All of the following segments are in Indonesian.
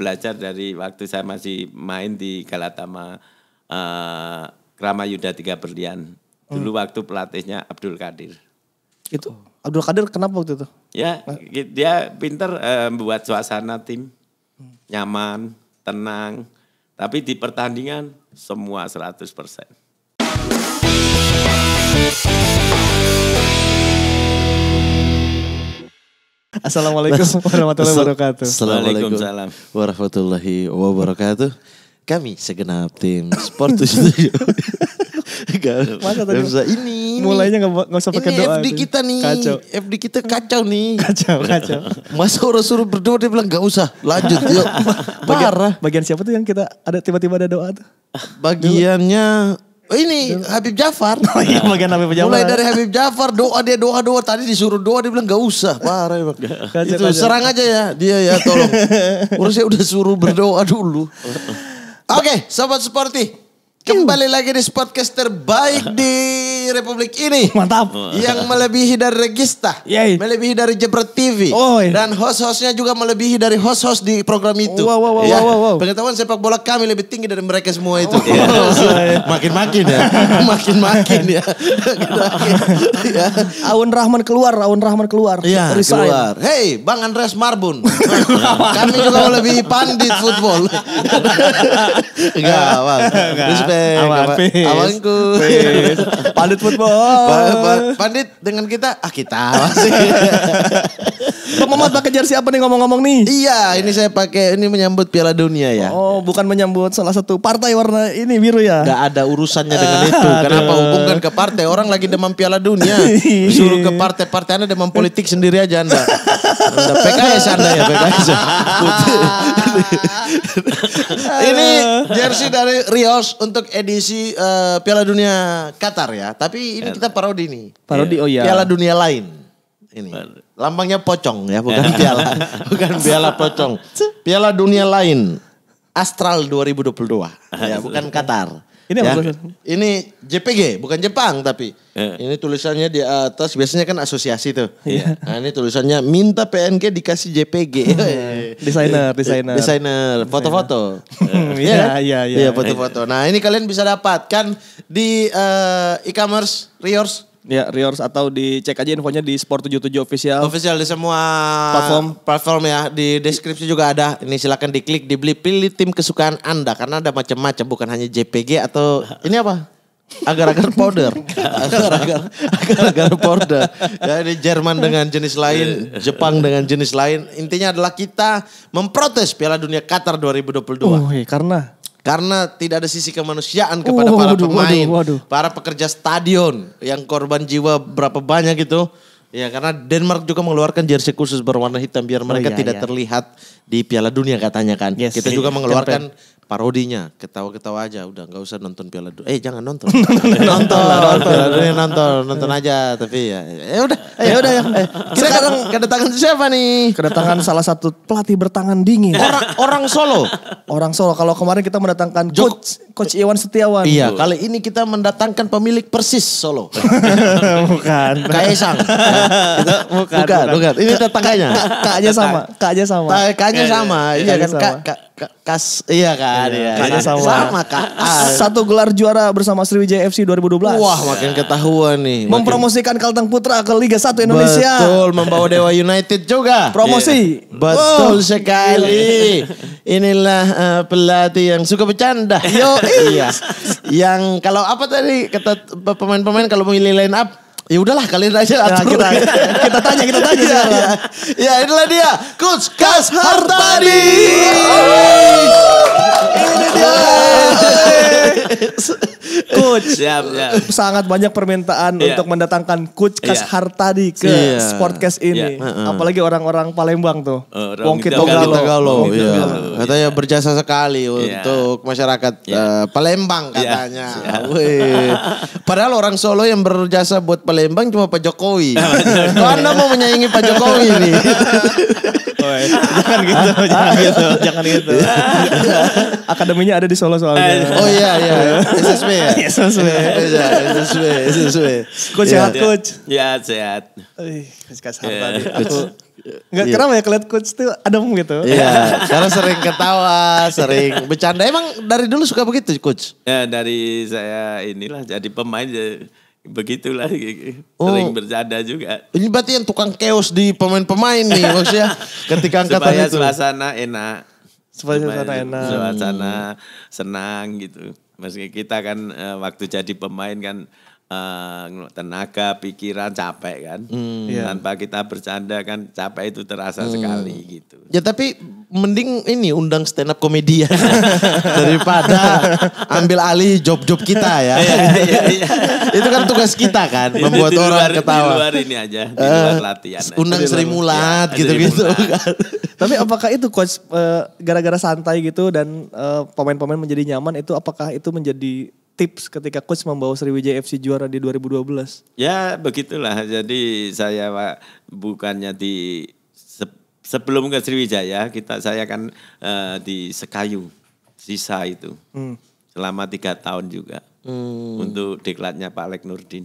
belajar dari waktu saya masih main di Galatama uh, Krama Yuda Tiga Berlian. Dulu hmm. waktu pelatihnya Abdul Kadir. Itu Abdul Kadir kenapa waktu itu? Ya, dia pinter uh, membuat suasana tim hmm. nyaman, tenang. Tapi di pertandingan semua 100%. Assalamualaikum nah, warahmatullahi wabarakatuh. Assalamualaikum warahmatullahi wabarakatuh. Kami segenap tim Sport 77. Gak, Masa ini, mulainya nggak nggak usah pakai doa. FD kita nih, kacau. FD kita kacau nih. Kacau, kacau. Masa orang suruh berdoa dia bilang nggak usah, lanjut yuk. Bagian, Parah. Bagian siapa tuh yang kita ada tiba-tiba ada doa tuh? Bagiannya Oh, ini Habib Jafar. Oh iya bagian Habib Jafar. Mulai dari Habib Jafar doa dia doa doa tadi disuruh doa dia bilang gak usah parah emang. Itu kacau. serang aja ya dia ya tolong. Urusnya udah suruh berdoa dulu. Oke okay, sobat seperti Kembali lagi di podcast terbaik di Republik ini. Mantap. Yang melebihi dari Regista. Yay. Melebihi dari Jebret TV. Oh, iya. Dan host-hostnya juga melebihi dari host-host di program itu. Wow, wow, wow, ya. wow, wow. Pengetahuan sepak bola kami lebih tinggi dari mereka semua itu. Oh, iya. Makin-makin ya. Makin-makin ya. ya. Aun Rahman keluar, Aun Rahman keluar. Iya, keluar. Hei, Bang Andres Marbun. kami juga melebihi pandit football. Enggak, Bang. Beng. Pandit football. pandit dengan kita, ah kita masih. Pak Mamat pakai jersey apa nih ngomong-ngomong nih? Iya, ini saya pakai ini menyambut Piala Dunia ya. Oh, bukan menyambut salah satu partai warna ini biru ya? Gak ada urusannya dengan ah, itu. Kenapa hubungkan ke partai? Orang lagi demam Piala Dunia. Suruh ke partai-partai Anda demam politik sendiri aja Anda. PKS Anda ya PKS. Ya. Ini jersey dari Rios untuk edisi eh, Piala Dunia Qatar ya. Tapi ini kita parodi nih. Parodi iya. oh ya. Piala Dunia lain ini. Lambangnya pocong ya, bukan piala. bukan piala pocong. Piala dunia lain. Astral 2022. ya, bukan Qatar. Ini ya. Ini JPG, bukan Jepang tapi. Yeah. Ini tulisannya di atas, biasanya kan asosiasi tuh. Yeah. Nah ini tulisannya minta PNG dikasih JPG. Hmm. desainer, desainer. Desainer, foto-foto. Hmm, iya, iya, kan? iya, iya. Iya, foto-foto. Nah ini kalian bisa dapatkan di uh, e-commerce Riors. Ya, Riors atau di cek aja infonya di Sport 77 official. Official di semua platform platform ya. Di deskripsi juga ada. Ini silakan diklik, dibeli, pilih tim kesukaan Anda karena ada macam-macam bukan hanya JPG atau ini apa? agar-agar powder, agar-agar agar-agar powder. Ya ini Jerman dengan jenis lain, Jepang dengan jenis lain. Intinya adalah kita memprotes Piala Dunia Qatar 2022. Oh, iya, karena karena tidak ada sisi kemanusiaan kepada para pemain, waduh, waduh. para pekerja stadion yang korban jiwa berapa banyak itu Ya karena Denmark juga mengeluarkan jersey khusus berwarna hitam biar oh mereka oh, iya, tidak iya. terlihat di Piala Dunia katanya kan. Yes, Kita juga mengeluarkan parodinya, ketawa-ketawa aja, udah nggak usah nonton Piala Dunia. Eh jangan nonton, nonton, nonton, nonton, nonton, nonton, aja. Tapi ya, eh udah, eh ya udah ya. Eh, kita sekarang kedatangan siapa nih? Kedatangan salah satu pelatih bertangan dingin. orang orang Solo. Orang Solo. Kalau kemarin kita mendatangkan Jok coach Coach Iwan Setiawan. Iya, kali ini kita mendatangkan pemilik Persis Solo. bukan. Kaisang. Esang. bukan, bukan, bukan. Ini tetangganya. Kaknya sama, kaknya sama. Kaknya sama, iya kan. Kak Kas iya kan iya. iya. sama. Sama Kak. Satu gelar juara bersama Sriwijaya FC 2012. Wah, makin ketahuan nih. Makin... Mempromosikan Kalteng Putra ke Liga 1 Indonesia. Betul, membawa Dewa United juga. Promosi. Yeah. Betul oh. sekali. Iya. Inilah uh, pelatih yang suka bercanda. Yo, iya. yang kalau apa tadi kata pemain-pemain kalau mau line up Ya udahlah kalian aja ya, atur. kita, kita tanya, kita tanya. ya, ya. ya inilah dia, Coach Kas Hartadi. Oh. Ini dia. Iya. coach. Sangat banyak permintaan yeah. untuk mendatangkan coach Kas yeah. Hartadi ke yeah. Sportcast iya. ini. Yeah. Uh-uh. Apalagi orang-orang Palembang tuh. Uh, Wongkit Tagalo. Tagalo. ya Katanya berjasa sekali yeah. untuk masyarakat yeah. Iya. uh, Palembang iya. katanya. Yeah. Padahal orang Solo yang berjasa buat Palembang cuma Pak Jokowi. Anda mau menyaingi Pak Jokowi nih. Woy, oh, iya. gitu, jangan gitu, jangan gitu, jangan gitu. Akademinya ada di Solo soalnya. Eh, oh iya iya, SSB ya. SSB, iya, iya SSB, SSB. Coach iya, sehat coach. Iya sehat. Ih, kasar tadi. Aku Enggak, yeah. kenapa ya lihat coach tuh adem gitu. Iya, yeah, karena sering ketawa, sering bercanda. Emang dari dulu suka begitu coach? Ya, dari saya inilah jadi pemain jadi begitulah gitu. oh. sering bercanda juga. Ini berarti yang tukang keos di pemain-pemain nih maksudnya ketika angkatan Supaya itu. suasana enak. Supaya suasana enak. Suasana senang gitu. Meski kita kan eh, waktu jadi pemain kan uh, tenaga, pikiran capek kan. Hmm. Iya. Tanpa kita bercanda kan capek itu terasa hmm. sekali gitu. Ya tapi mending ini undang stand up komedian daripada ambil alih job-job kita ya. Iya, iya, itu kan tugas kita kan membuat di luar, orang ketawa. Di luar ini aja, di eh, luar uh, latihan. Undang Sri Mulat ya, gitu-gitu gitu, kan. Tapi apakah itu coach eh, gara-gara santai gitu dan pemain-pemain menjadi nyaman itu apakah itu menjadi tips ketika coach membawa Sriwijaya FC juara di 2012? Ya begitulah. Jadi saya Pak, bukannya di se sebelum ke Sriwijaya kita saya kan uh, di Sekayu sisa itu hmm. selama tiga tahun juga hmm. untuk deklatnya Pak Alek Nurdin.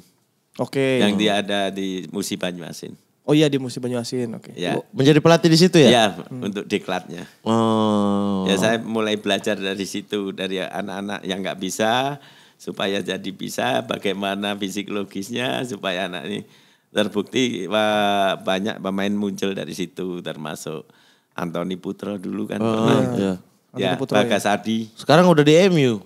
Oke. Okay. Yang dia ada di Musi Banyuasin. Oh iya di Musi Banyuasin, oke. Okay. Ya. Oh, menjadi pelatih di situ ya? Iya, hmm. untuk diklatnya. Oh. Ya saya mulai belajar dari situ dari anak-anak yang nggak bisa supaya jadi bisa bagaimana fisik logisnya supaya anak ini terbukti wah, banyak pemain muncul dari situ termasuk Anthony Putra dulu kan oh, pernah. Iya. Ya, Putra, Bagas iya. Adi. Sekarang udah di MU.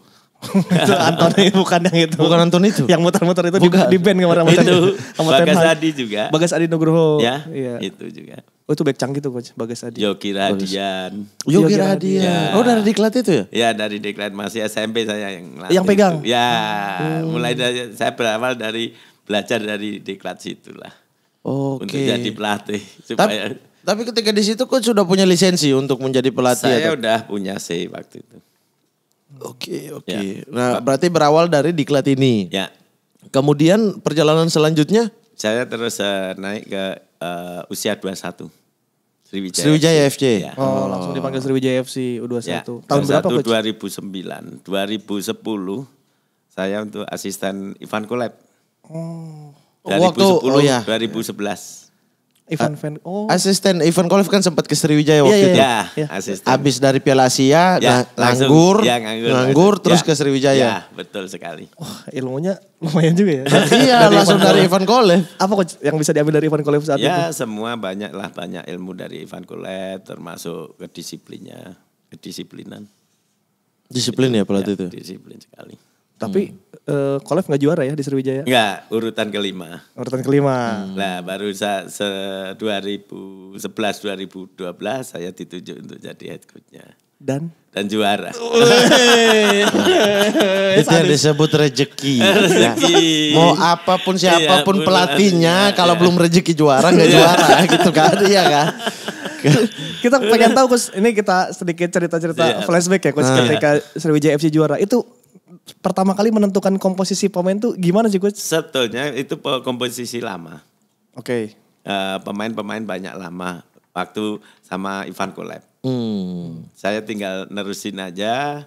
itu Anthony bukan yang itu. Bukan Anthony itu. Yang muter-muter itu bukan. di, di band kemarin. Itu. Bagas Adi juga. Bagas Adi Nugroho. Ya, ya. itu juga. Oh itu back gitu tuh coach Bagas Adi. Yogi Radian. Yogi, Yogi Radian. Ya. Oh dari diklat itu ya? Ya dari diklat masih SMP saya yang Yang pegang. Itu. Ya hmm. mulai dari saya berawal dari belajar dari diklat situlah. Oke. Okay. Untuk jadi pelatih supaya. Tapi, tapi ketika di situ coach sudah punya lisensi untuk menjadi pelatih. Saya sudah punya sih waktu itu. Oke okay, ya. oke. Okay. Ya. Nah berarti berawal dari diklat ini. Ya. Kemudian perjalanan selanjutnya saya terus uh, naik ke uh, usia 21. Sriwijaya, Sriwijaya FC. FC. Ya. Oh, oh, langsung dipanggil Sriwijaya FC U21. Ya, Tahun 21, berapa coach? 2009, 2010 saya untuk asisten Ivan Kolep. Oh. 2010, oh, waktu, oh ya. 2011. Ivan Van oh. Asisten Ivan Kolev kan sempat ke Sriwijaya iya, waktu yeah, yeah, itu. Iya, yeah, iya. asisten. Abis dari Piala Asia, yeah, nganggur, ya, nganggur, nganggur ya. terus ke Sriwijaya. Ya, yeah, betul sekali. Wah, oh, ilmunya lumayan juga ya. iya, langsung dari Ivan Kolev. Apa yang bisa diambil dari Ivan Kolev saat yeah, itu? Ya, semua banyak lah banyak ilmu dari Ivan Kolev termasuk kedisiplinnya, kedisiplinan. Disiplin ya pelatih itu. Ya, disiplin sekali. Tapi hmm. uh, nggak juara ya di Sriwijaya? Enggak, urutan kelima. Urutan kelima. Hmm. Nah baru se, se 2011 2012 saya ditunjuk untuk jadi head coachnya. Dan? Dan juara. Itu yang disebut rejeki. rejeki. Ya. Mau apapun iya, siapapun ya, pelatihnya ya. kalau iya. belum rejeki juara nggak iya. juara gitu kan iya kan. kita pengen tahu kus ini kita sedikit cerita-cerita yeah. flashback ya kus nah, ketika yeah. Sriwijaya FC juara. Itu pertama kali menentukan komposisi pemain tuh gimana sih gue? Sebetulnya itu komposisi lama. Oke. Okay. Uh, eh, pemain-pemain banyak lama waktu sama Ivan Koleb. Hmm. Saya tinggal nerusin aja,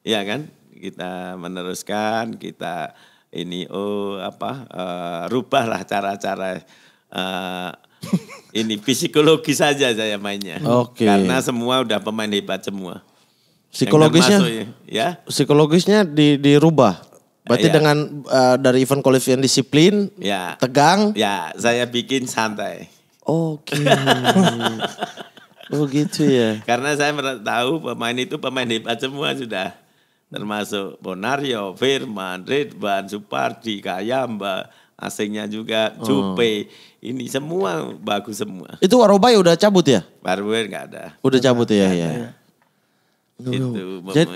ya kan? Kita meneruskan, kita ini oh apa? Uh, rubahlah cara-cara eh, ini psikologis saja saya mainnya. Oke. Okay. Karena semua udah pemain hebat semua. Psikologisnya ya. Psikologisnya di dirubah. Berarti ya. dengan uh, dari event kualifikasi disiplin, ya. tegang. Ya, saya bikin santai. Oh, oke. Okay. oh gitu ya. Karena saya tahu pemain itu pemain hebat semua sudah. Termasuk Bonario, Firman, Ridwan, Supardi, Kayamba, asingnya juga, oh. Ini semua bagus semua. Itu Warobai udah cabut ya? Warobai nggak ada. Udah cabut ya, ya. ya. Gitu, jadi,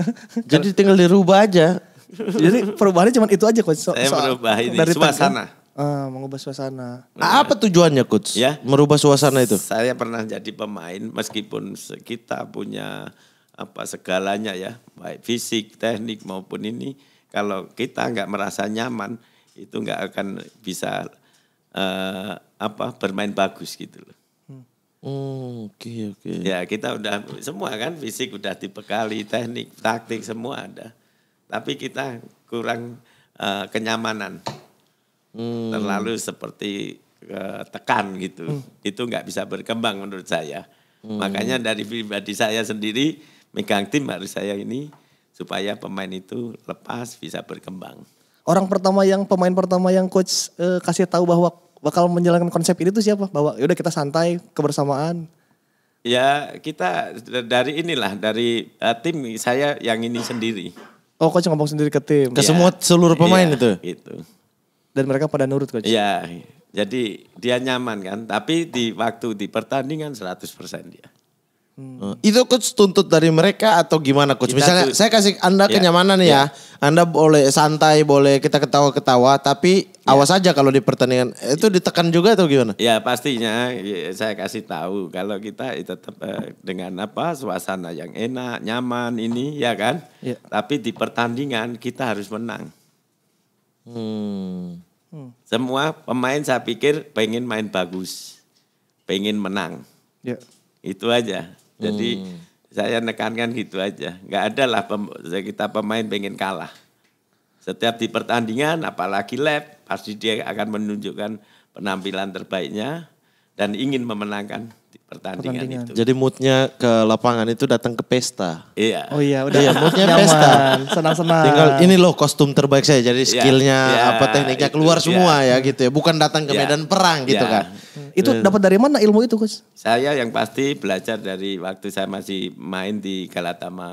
jadi tinggal dirubah aja. Jadi perubahannya cuma itu aja coach. So, Saya merubah ini dari suasana. Ah, mengubah suasana. Nah, apa eh, tujuannya coach? Ya. Merubah suasana itu. Saya pernah jadi pemain meskipun kita punya apa segalanya ya, baik fisik, teknik maupun ini kalau kita nggak merasa nyaman itu nggak akan bisa uh, apa bermain bagus gitu loh oke okay, oke. Okay. Ya kita udah semua kan fisik udah dibekali teknik taktik semua ada, tapi kita kurang uh, kenyamanan, hmm. terlalu seperti uh, tekan gitu, hmm. itu nggak bisa berkembang menurut saya. Hmm. Makanya dari pribadi saya sendiri megang tim harus saya ini supaya pemain itu lepas bisa berkembang. Orang pertama yang pemain pertama yang coach uh, kasih tahu bahwa bakal menjalankan konsep ini tuh siapa? Bahwa yaudah kita santai, kebersamaan. Ya kita dari inilah dari uh, tim saya yang ini sendiri. Oh coach ngomong sendiri ke tim. Ke ya, semua iya. seluruh pemain ya, itu. Gitu. Dan mereka pada nurut coach. Iya. Jadi dia nyaman kan, tapi di waktu di pertandingan 100% dia. Hmm. Eh, itu coach tuntut dari mereka atau gimana coach? Kita Misalnya tuh, saya kasih Anda yeah, kenyamanan yeah. ya. Iya. Anda boleh santai, boleh kita ketawa-ketawa tapi yeah. awas aja kalau di pertandingan. Eh, itu ditekan juga atau gimana? Ya pastinya iya, saya kasih tahu kalau kita tetap eh, dengan apa suasana yang enak, nyaman ini ya kan. Yeah. Tapi di pertandingan kita harus menang. Hmm. hmm. Semua pemain saya pikir pengen main bagus, pengen menang. Yeah. Itu aja. Jadi hmm. saya nekankan gitu aja. Nggak ada lah pem kita pemain pengen kalah. Setiap di pertandingan, apalagi lab, pasti dia akan menunjukkan penampilan terbaiknya dan ingin memenangkan pertandingan, pertandingan. itu. Jadi moodnya ke lapangan itu datang ke pesta. Iya. Oh iya, udah. Iya, moodnya pesta. Senang-senang. Tinggal ini loh kostum terbaik saya. Jadi iya. skillnya yeah, yeah, apa tekniknya itu, keluar semua ya. ya gitu ya. Bukan datang ke yeah. medan perang iya. gitu yeah. kan. Hmm. Itu hmm. dapat dari mana ilmu itu, Gus? Saya yang pasti belajar dari waktu saya masih main di Galatama uh,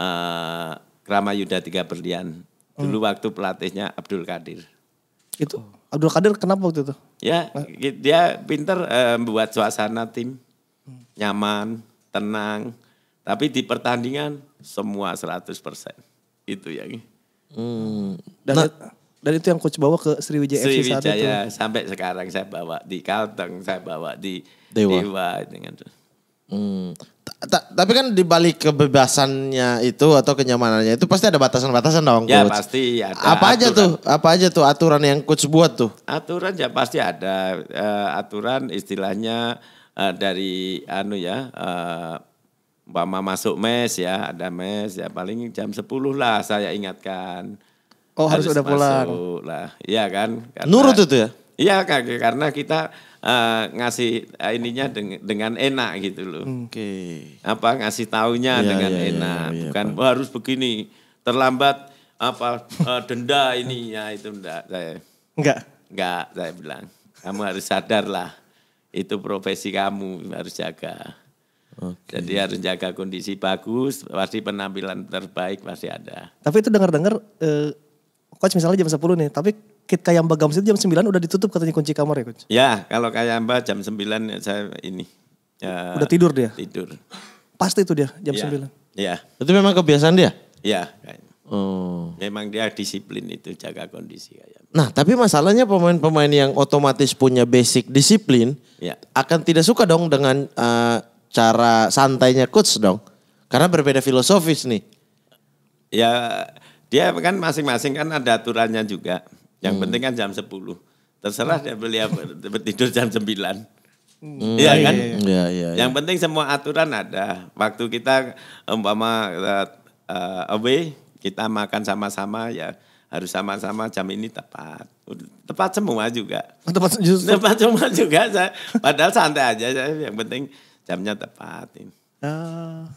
eh, Krama Yuda Tiga Berlian. Hmm. Dulu hmm. waktu pelatihnya Abdul Kadir. Itu Abdul Kadir kenapa waktu itu? Ya, dia pinter eh, membuat uh, suasana tim nyaman, tenang. Tapi di pertandingan semua 100%. Itu yang. Hmm. Dan, nah, dan itu yang coach bawa ke Sriwijaya FC saat itu. sampai sekarang saya bawa di Kalteng, saya bawa di Dewa. Dewa dengan itu. Kan. Hmm. tapi kan di balik kebebasannya itu atau kenyamanannya itu pasti ada batasan-batasan dong. Ya coach. pasti ada. Apa aturan. aja tuh? Apa aja tuh aturan yang coach buat tuh? Aturan ya pasti ada. Uh, aturan istilahnya uh, dari anu ya uh, Mama masuk mes ya, ada mes ya paling jam 10 lah saya ingatkan. Oh harus, harus udah pulang. Lah, iya kan. Karena, Nurut itu ya? Iya karena kita uh, ngasih uh, ininya dengan, dengan enak gitu loh. Oke. Okay. Apa ngasih taunya ya, dengan ya, enak, ya, ya, bukan ya, harus begini terlambat apa uh, denda ini ya itu enggak saya. Enggak. Enggak saya bilang. Kamu harus sadar lah itu profesi kamu harus jaga. Okay. Jadi harus jaga kondisi bagus, pasti penampilan terbaik pasti ada. Tapi itu dengar-dengar eh, coach misalnya jam 10 nih, tapi kit Kayamba Gams jam 9 udah ditutup katanya kunci kamar ya coach? Ya, kalau Kayamba jam 9 ya, saya ini. Ya, udah tidur dia? Tidur. Pasti itu dia jam ya. 9. Iya. Itu memang kebiasaan dia? Iya. Oh. Memang dia disiplin itu jaga kondisi kayak. Nah, tapi masalahnya pemain-pemain yang otomatis punya basic disiplin ya. akan tidak suka dong dengan uh, cara santainya coach dong. Karena berbeda filosofis nih. Ya, dia kan masing-masing kan ada aturannya juga. Yang hmm. penting kan jam 10. Terserah dia beli tidur jam 9. Hmm. Iya, iya kan? Iya, iya, iya. Yang penting semua aturan ada. Waktu kita umpama uh, away kita makan sama-sama ya harus sama-sama jam ini tepat. Tepat semua juga. Oh, tepat, tepat semua juga. Saya, padahal santai aja. Saya, yang penting jamnya tepat. Ah. Iya,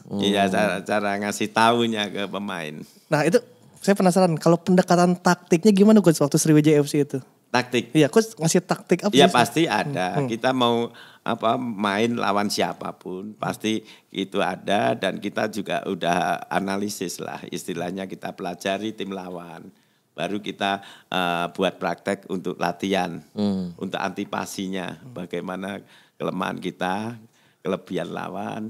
oh. Iya cara, cara ngasih tahunya ke pemain. Nah itu saya penasaran kalau pendekatan taktiknya gimana coach waktu Sriwijaya FC itu? Taktik. Iya, coach ngasih taktik apa? Iya pasti ada. Hmm. hmm. Kita mau apa main lawan siapapun pasti itu ada dan kita juga udah analisis lah istilahnya kita pelajari tim lawan baru kita uh, buat praktek untuk latihan hmm. untuk antipasinya bagaimana kelemahan kita kelebihan lawan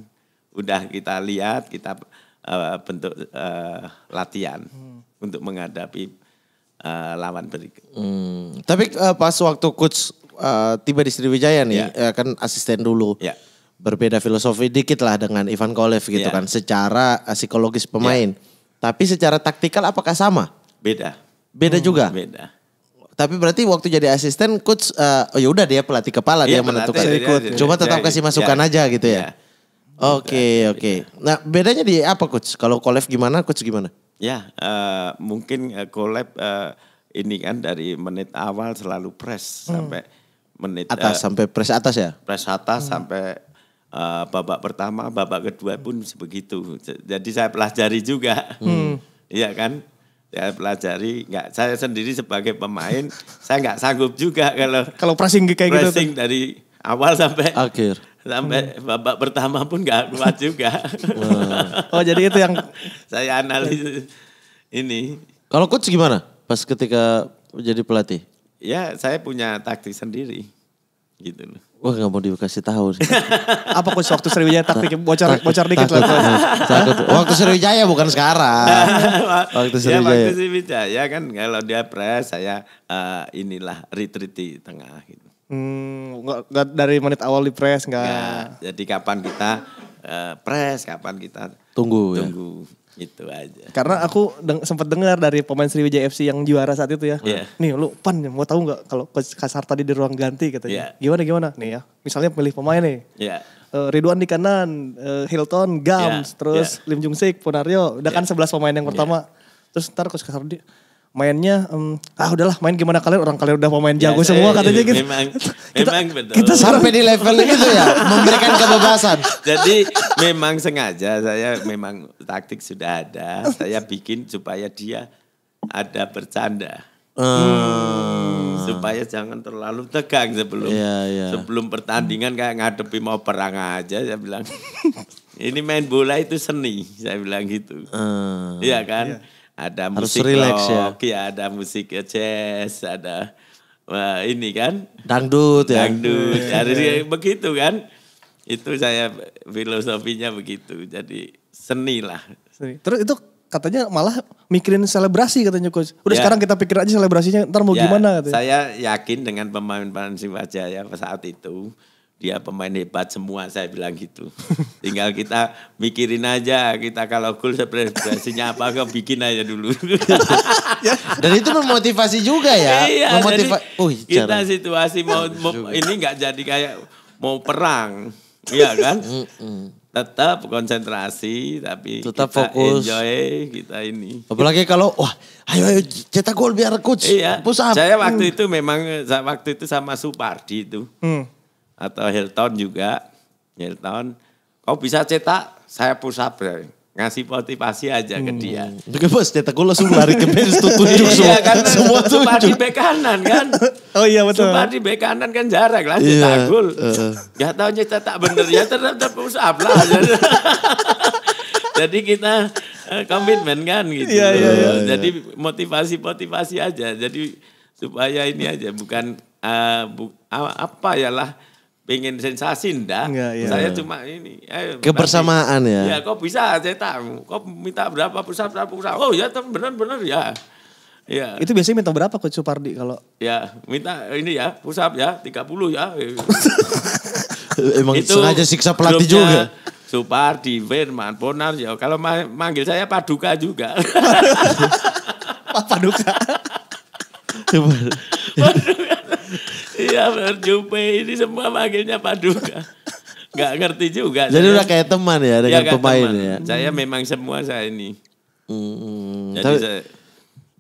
udah kita lihat kita uh, bentuk uh, latihan hmm. untuk menghadapi uh, lawan berikut. Hmm. Tapi uh, pas waktu coach uh, tiba di Sriwijaya nih, yeah. Ya. kan asisten dulu. Yeah. Berbeda filosofi dikit lah dengan Ivan Kolev gitu yeah. kan, secara uh, psikologis pemain. Yeah. Tapi secara taktikal apakah sama? Beda. Beda hmm, juga. Beda. Tapi berarti waktu jadi asisten coach uh, oh ya dia pelatih kepala yeah, dia menentukan. Ikut. Cuma tetap ya, kasih ya, masukan yeah. aja gitu ya. Oke, okay, oke. Okay. Nah, bedanya di apa coach? Kalau Kolev gimana, coach gimana? Ya, uh, mungkin uh, Kolev uh, ini kan dari menit awal selalu press hmm. sampai menit atas uh, sampai press atas ya? Press atas hmm. sampai uh, babak pertama, babak kedua pun sebegitu Jadi saya pelajari juga. Hmm. Iya kan? Saya pelajari nggak saya sendiri sebagai pemain saya nggak sanggup juga kalau kalau pressing kayak pressing gitu pressing dari awal sampai akhir sampai hmm. babak pertama pun nggak kuat juga. oh jadi itu yang saya analisis ini. Kalau coach gimana pas ketika jadi pelatih? ya saya punya taktik sendiri gitu loh. Wah gak mau dikasih tahu sih. Apa kok waktu Sriwijaya taktik bocor bocor dikit lah. Waktu Sriwijaya bukan sekarang. Ya, waktu Sriwijaya. Ya waktu Sriwijaya kan kalau dia press saya uh, inilah retreat di tengah gitu. Hmm, gak, dari menit awal di press gak? gak jadi kapan kita uh, press, kapan kita tunggu. Ya? Tunggu. Ya? Itu aja. Karena aku deng sempat dengar dari pemain Sriwijaya FC yang juara saat itu ya. Yeah. Nih lu pan mau tahu nggak kalau Kasar tadi di ruang ganti katanya. Yeah. Gimana gimana? Nih ya. Misalnya pilih pemain nih. Yeah. Iya. Uh, Ridwan di kanan, uh, Hilton, Gams, yeah. terus yeah. Lim Jung Sik, Ponario, udah yeah. kan iya. sebelas pemain yang iya. pertama. Yeah. Terus ntar Coach Kasar dia mainnya um, ah udahlah main gimana kalian orang kalian udah mau main jago ya, semua iya, katanya gitu. Memang, kita, memang betul. Kita sampai di level itu ya memberikan kebebasan. Jadi memang sengaja saya memang taktik sudah ada. Saya bikin supaya dia ada bercanda. Hmm. supaya jangan terlalu tegang sebelum yeah, yeah. sebelum pertandingan kayak ngadepi mau perang aja saya bilang ini main bola itu seni saya bilang gitu hmm. iya ya kan yeah ada Harus musik relax, rock, ya. ya ada musik jazz, ada wah, eh, ini kan dangdut ya. Dangdut, ya, begitu kan. Itu saya filosofinya begitu. Jadi seni lah. Seni. Terus itu katanya malah mikirin selebrasi katanya coach. Udah ya. sekarang kita pikir aja selebrasinya ntar mau ya, gimana katanya. Saya yakin dengan pemain-pemain Persibaya saat itu dia pemain hebat semua saya bilang gitu. Tinggal kita mikirin aja kita kalau cool sepresentasinya apa kau bikin aja dulu. Ya, dan itu memotivasi juga ya. Iya, Jadi, uh, kita situasi mau, mau ini nggak jadi kayak mau perang, iya kan? tetap konsentrasi tapi tetap kita fokus enjoy kita ini apalagi kalau wah ayo ayo cetak gol biar coach iya. saya waktu hmm. itu memang waktu itu sama Supardi itu hmm atau Hilton juga Hilton kau bisa cetak saya pusat berarti ngasih motivasi aja hmm. ke dia. Juga kan bos, cetak gue langsung lari ke bench tuh iya, tunjuk semua. Iya kan, semua tuh kan? oh, iya, di bek kanan kan. oh iya betul. Sumpah di bek kanan kan jarak lah cetak yeah. gol. Uh. Gak tau cetak bener ya tetap push up lah. Jadi kita eh, komitmen kan gitu. Iya, iya, yeah, iya. Jadi motivasi-motivasi aja. Jadi supaya ini aja bukan uh, bu, apa ya lah pengen sensasi ndak. Enggak, iya. Saya cuma ini. Ayo, Kebersamaan ya. Ya kok bisa saya tahu. Kok minta berapa pusat berapa pusat. Oh iya, ya benar-benar ya. Ya. Itu biasanya minta berapa Coach Supardi kalau? Ya, minta ini ya, pusat ya, 30 ya. Emang itu sengaja siksa pelatih juga. Supardi, Firman, Bonar, ya. Kalau ma manggil saya Paduka juga. Paduka. Paduka. Iya berjumpa ini semua manggilnya Paduka. Gak ngerti juga. Jadi saya, udah kayak teman ya dengan ya, pemain ya. Saya memang semua saya ini. Hmm, Jadi Tapi, saya,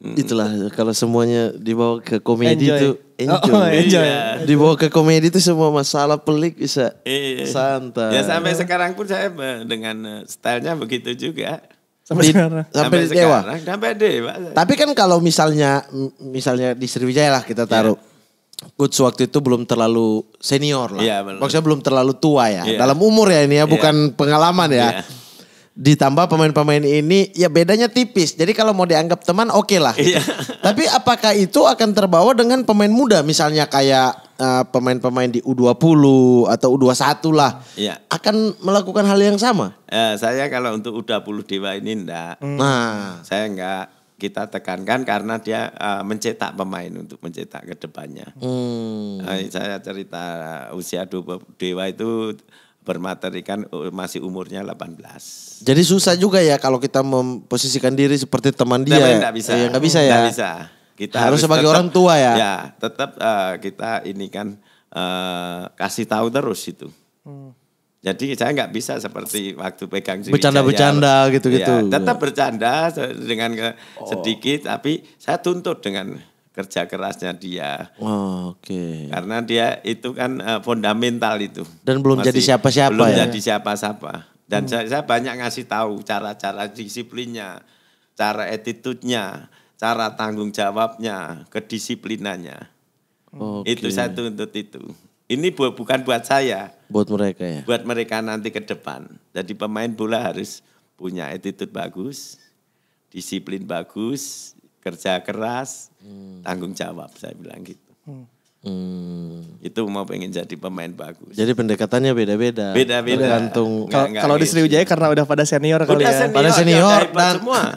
hmm. itulah kalau semuanya dibawa ke komedi itu enjoy. Oh, oh, enjoy. Iya. Dibawa ke komedi itu semua masalah pelik bisa iya. santai. Ya sampai sekarang pun saya dengan eh, stylenya begitu juga. Sampai di, sekarang. Sampai, sampai dewa. Sekarang, sampai dewa. Tapi kan kalau misalnya misalnya di Sriwijaya lah kita taruh. Coach waktu itu belum terlalu senior lah. Yeah, iya, Maksudnya belum terlalu tua ya. Yeah. Dalam umur ya ini ya, iya. bukan pengalaman ya. Yeah. Ditambah pemain-pemain ini ya bedanya tipis. Jadi kalau mau dianggap teman oke okay lah. Gitu. Yeah. Tapi apakah itu akan terbawa dengan pemain muda misalnya kayak pemain eh, pemain-pemain di U20 atau U21 lah. Yeah. Akan melakukan hal yang sama? Eh, saya kalau untuk U20 Dewa ini enggak. Hmm. Nah, saya enggak kita tekankan karena dia uh, mencetak pemain untuk mencetak ke depannya. Hmm. Nah, saya cerita usia Dewa itu bermaterikan masih umurnya 18. Jadi susah juga ya kalau kita memposisikan diri seperti teman dia. Tidak ya? bisa. Eh, iya, gak bisa ya. Gak bisa. Kita harus, harus sebagai tetap, orang tua ya. Ya, tetap uh, kita ini kan uh, kasih tahu terus itu. Hmm. Jadi saya nggak bisa seperti waktu pegang Bercanda-bercanda gitu-gitu. Ya, tetap iya. bercanda dengan oh. sedikit, tapi saya tuntut dengan kerja kerasnya dia. Oh, Oke. Okay. Karena dia itu kan uh, fundamental itu. Dan belum Masih, jadi siapa-siapa. Belum ya? jadi siapa-siapa. Dan hmm. saya, saya banyak ngasih tahu cara-cara disiplinnya, cara attitude cara tanggung jawabnya, kedisiplinannya. Okay. Itu saya tuntut itu. Ini bu bukan buat saya Buat mereka ya. Buat mereka nanti ke depan. Jadi pemain bola harus punya attitude bagus, disiplin bagus, kerja keras, hmm. tanggung jawab saya bilang gitu. Hmm. hmm. Itu mau pengen jadi pemain bagus. Jadi pendekatannya beda-beda. Beda-beda. Tergantung. Kalau di gitu. Sriwijaya karena udah pada senior kalau ya. Senior, pada ya, senior dan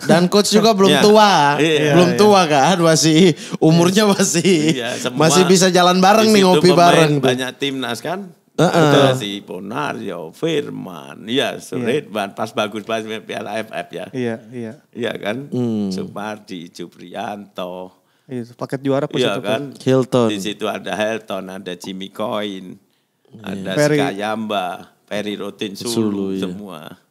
dan coach juga belum iya. tua. Yeah, iya. belum yeah. tua kan masih umurnya masih yeah, iya, masih bisa jalan bareng nih ngopi bareng. Banyak timnas kan? Uh -uh. si Bonar, ya, Firman, ya Suridman, iya. yeah. pas bagus pas Piala ya, AFF ya. Iya, yeah, iya. Yeah. Iya kan? Hmm. Supardi, Jubrianto. Iya, paket juara pas iya, kan? Hilton. Di situ ada Hilton, ada Jimmy Coin, yeah. ada Perry. Skayamba, Peri Rotin Sulu, Sulu iya. semua. Iya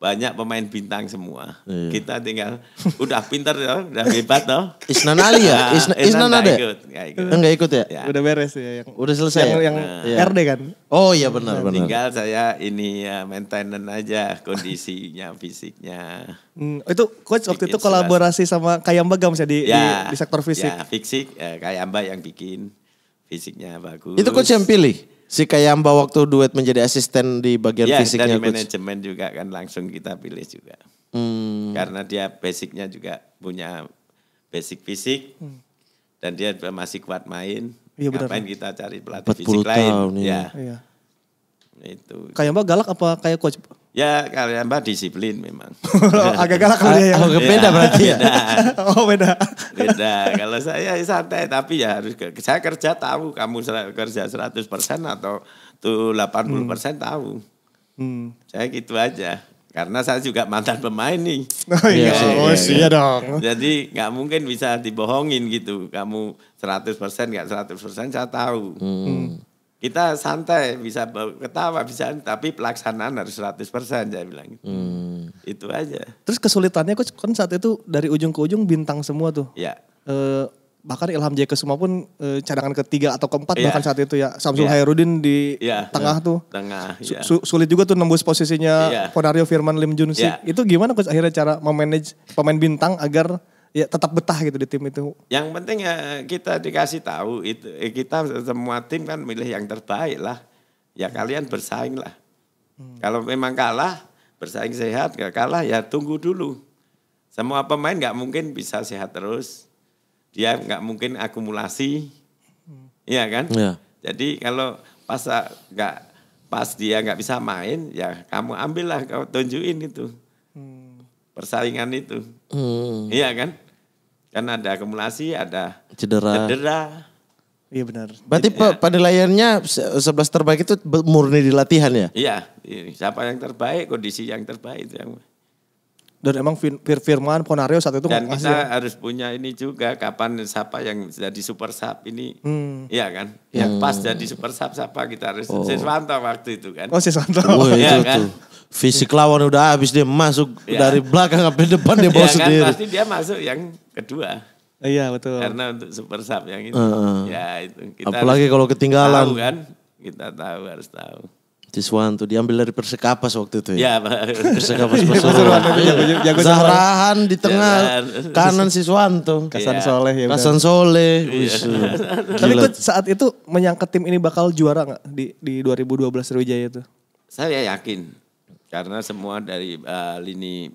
banyak pemain bintang semua. Iya. Kita tinggal udah pintar ya, udah hebat toh. Isnan Ali ya? Ah, Isna, Isnan, Isnan ada? Ya? Ikut, Enggak ikut ya? ya? Udah beres ya yang udah selesai. Yang, ya? yang nah, RD kan. Oh iya benar nah, benar. Tinggal saya ini ya maintenance aja kondisinya, fisiknya. Hmm, itu coach waktu itu kolaborasi sama Kayamba yang ya di, ya, di, di ya, sektor fisik. Ya, fisik ya, Kayamba yang bikin fisiknya bagus. Itu coach yang pilih. Si Kayamba waktu duet menjadi asisten di bagian ya, fisiknya. Dari manajemen juga kan langsung kita pilih juga. Hmm. Karena dia basicnya juga punya basic fisik hmm. dan dia masih kuat main. Ya, benar. Ngapain kita cari pelatih fisik tahun, lain? Ya. ya. Iya. Itu. Kayak Mbak galak apa kayak coach? Ya kayak Mbak disiplin memang. Agak galak kalau dia ya, ya. Oh, beda iya, berarti ya. oh beda. beda. Kalau saya santai tapi ya harus saya kerja tahu kamu kerja 100% atau tuh 80% hmm. tahu. Hmm. Saya gitu aja. Karena saya juga mantan pemain nih. Oh iya, ya, oh, iya, iya, iya dong. Jadi nggak mungkin bisa dibohongin gitu. Kamu 100% nggak 100% saya tahu. Hmm. hmm kita santai bisa ketawa bisa tapi pelaksanaan harus 100% saya bilang gitu. Hmm. Itu aja. Terus kesulitannya kok kan saat itu dari ujung ke ujung bintang semua tuh. Ya. Eh, bahkan Ilham Jaya semua pun eh, cadangan ketiga atau keempat ya. bahkan saat itu ya Samsul ya. Hairudin di ya. tengah ya. tuh. Tengah. Ya. Su sulit juga tuh nembus posisinya ya. Ponario Firman Lim Junsi. Ya. Itu gimana kok akhirnya cara memanage pemain bintang agar ya tetap betah gitu di tim itu. Yang penting ya kita dikasih tahu itu eh, kita semua tim kan milih yang terbaik lah. Ya hmm. kalian bersaing lah. Hmm. Kalau memang kalah bersaing sehat, gak kalah ya tunggu dulu. Semua pemain nggak mungkin bisa sehat terus. Dia nggak mungkin akumulasi, hmm. iya ya kan? Ya. Jadi kalau pas nggak pas dia nggak bisa main, ya kamu ambillah kau tunjukin itu persaingan itu. Hmm. Iya kan? Kan ada akumulasi, ada cedera. Cedera. Iya benar. Berarti ya. pada layarnya 11 terbaik itu murni di latihan ya? Iya, siapa yang terbaik, kondisi yang terbaik itu yang dan emang Fir Firman Ponario saat itu Dan kita ya? harus punya ini juga kapan siapa yang jadi super sub ini. Hmm. Iya kan? Hmm. Yang pas jadi super sub siapa kita harus oh. Siswanto waktu itu kan. Oh Siswanto. Oh, iya itu, kan? Tuh. Fisik lawan udah habis dia masuk ya. dari belakang sampai depan dia iya bawa ya, kan? Pasti dia masuk yang kedua. Iya betul. Karena untuk super sub yang itu. hmm. ya itu. Kita Apalagi kalau ketinggalan. Tahu kan? Kita tahu harus tahu. Siswanto diambil dari Persekapas waktu itu ya. ya Persekapas iya, Pasuruan. Zahrahan di tengah iya, kanan Siswanto. Kasan iya. Soleh ya. Kasan Soleh. Tapi kok saat itu menyangka tim ini bakal juara nggak di di 2012 Sriwijaya itu? Saya yakin karena semua dari uh, lini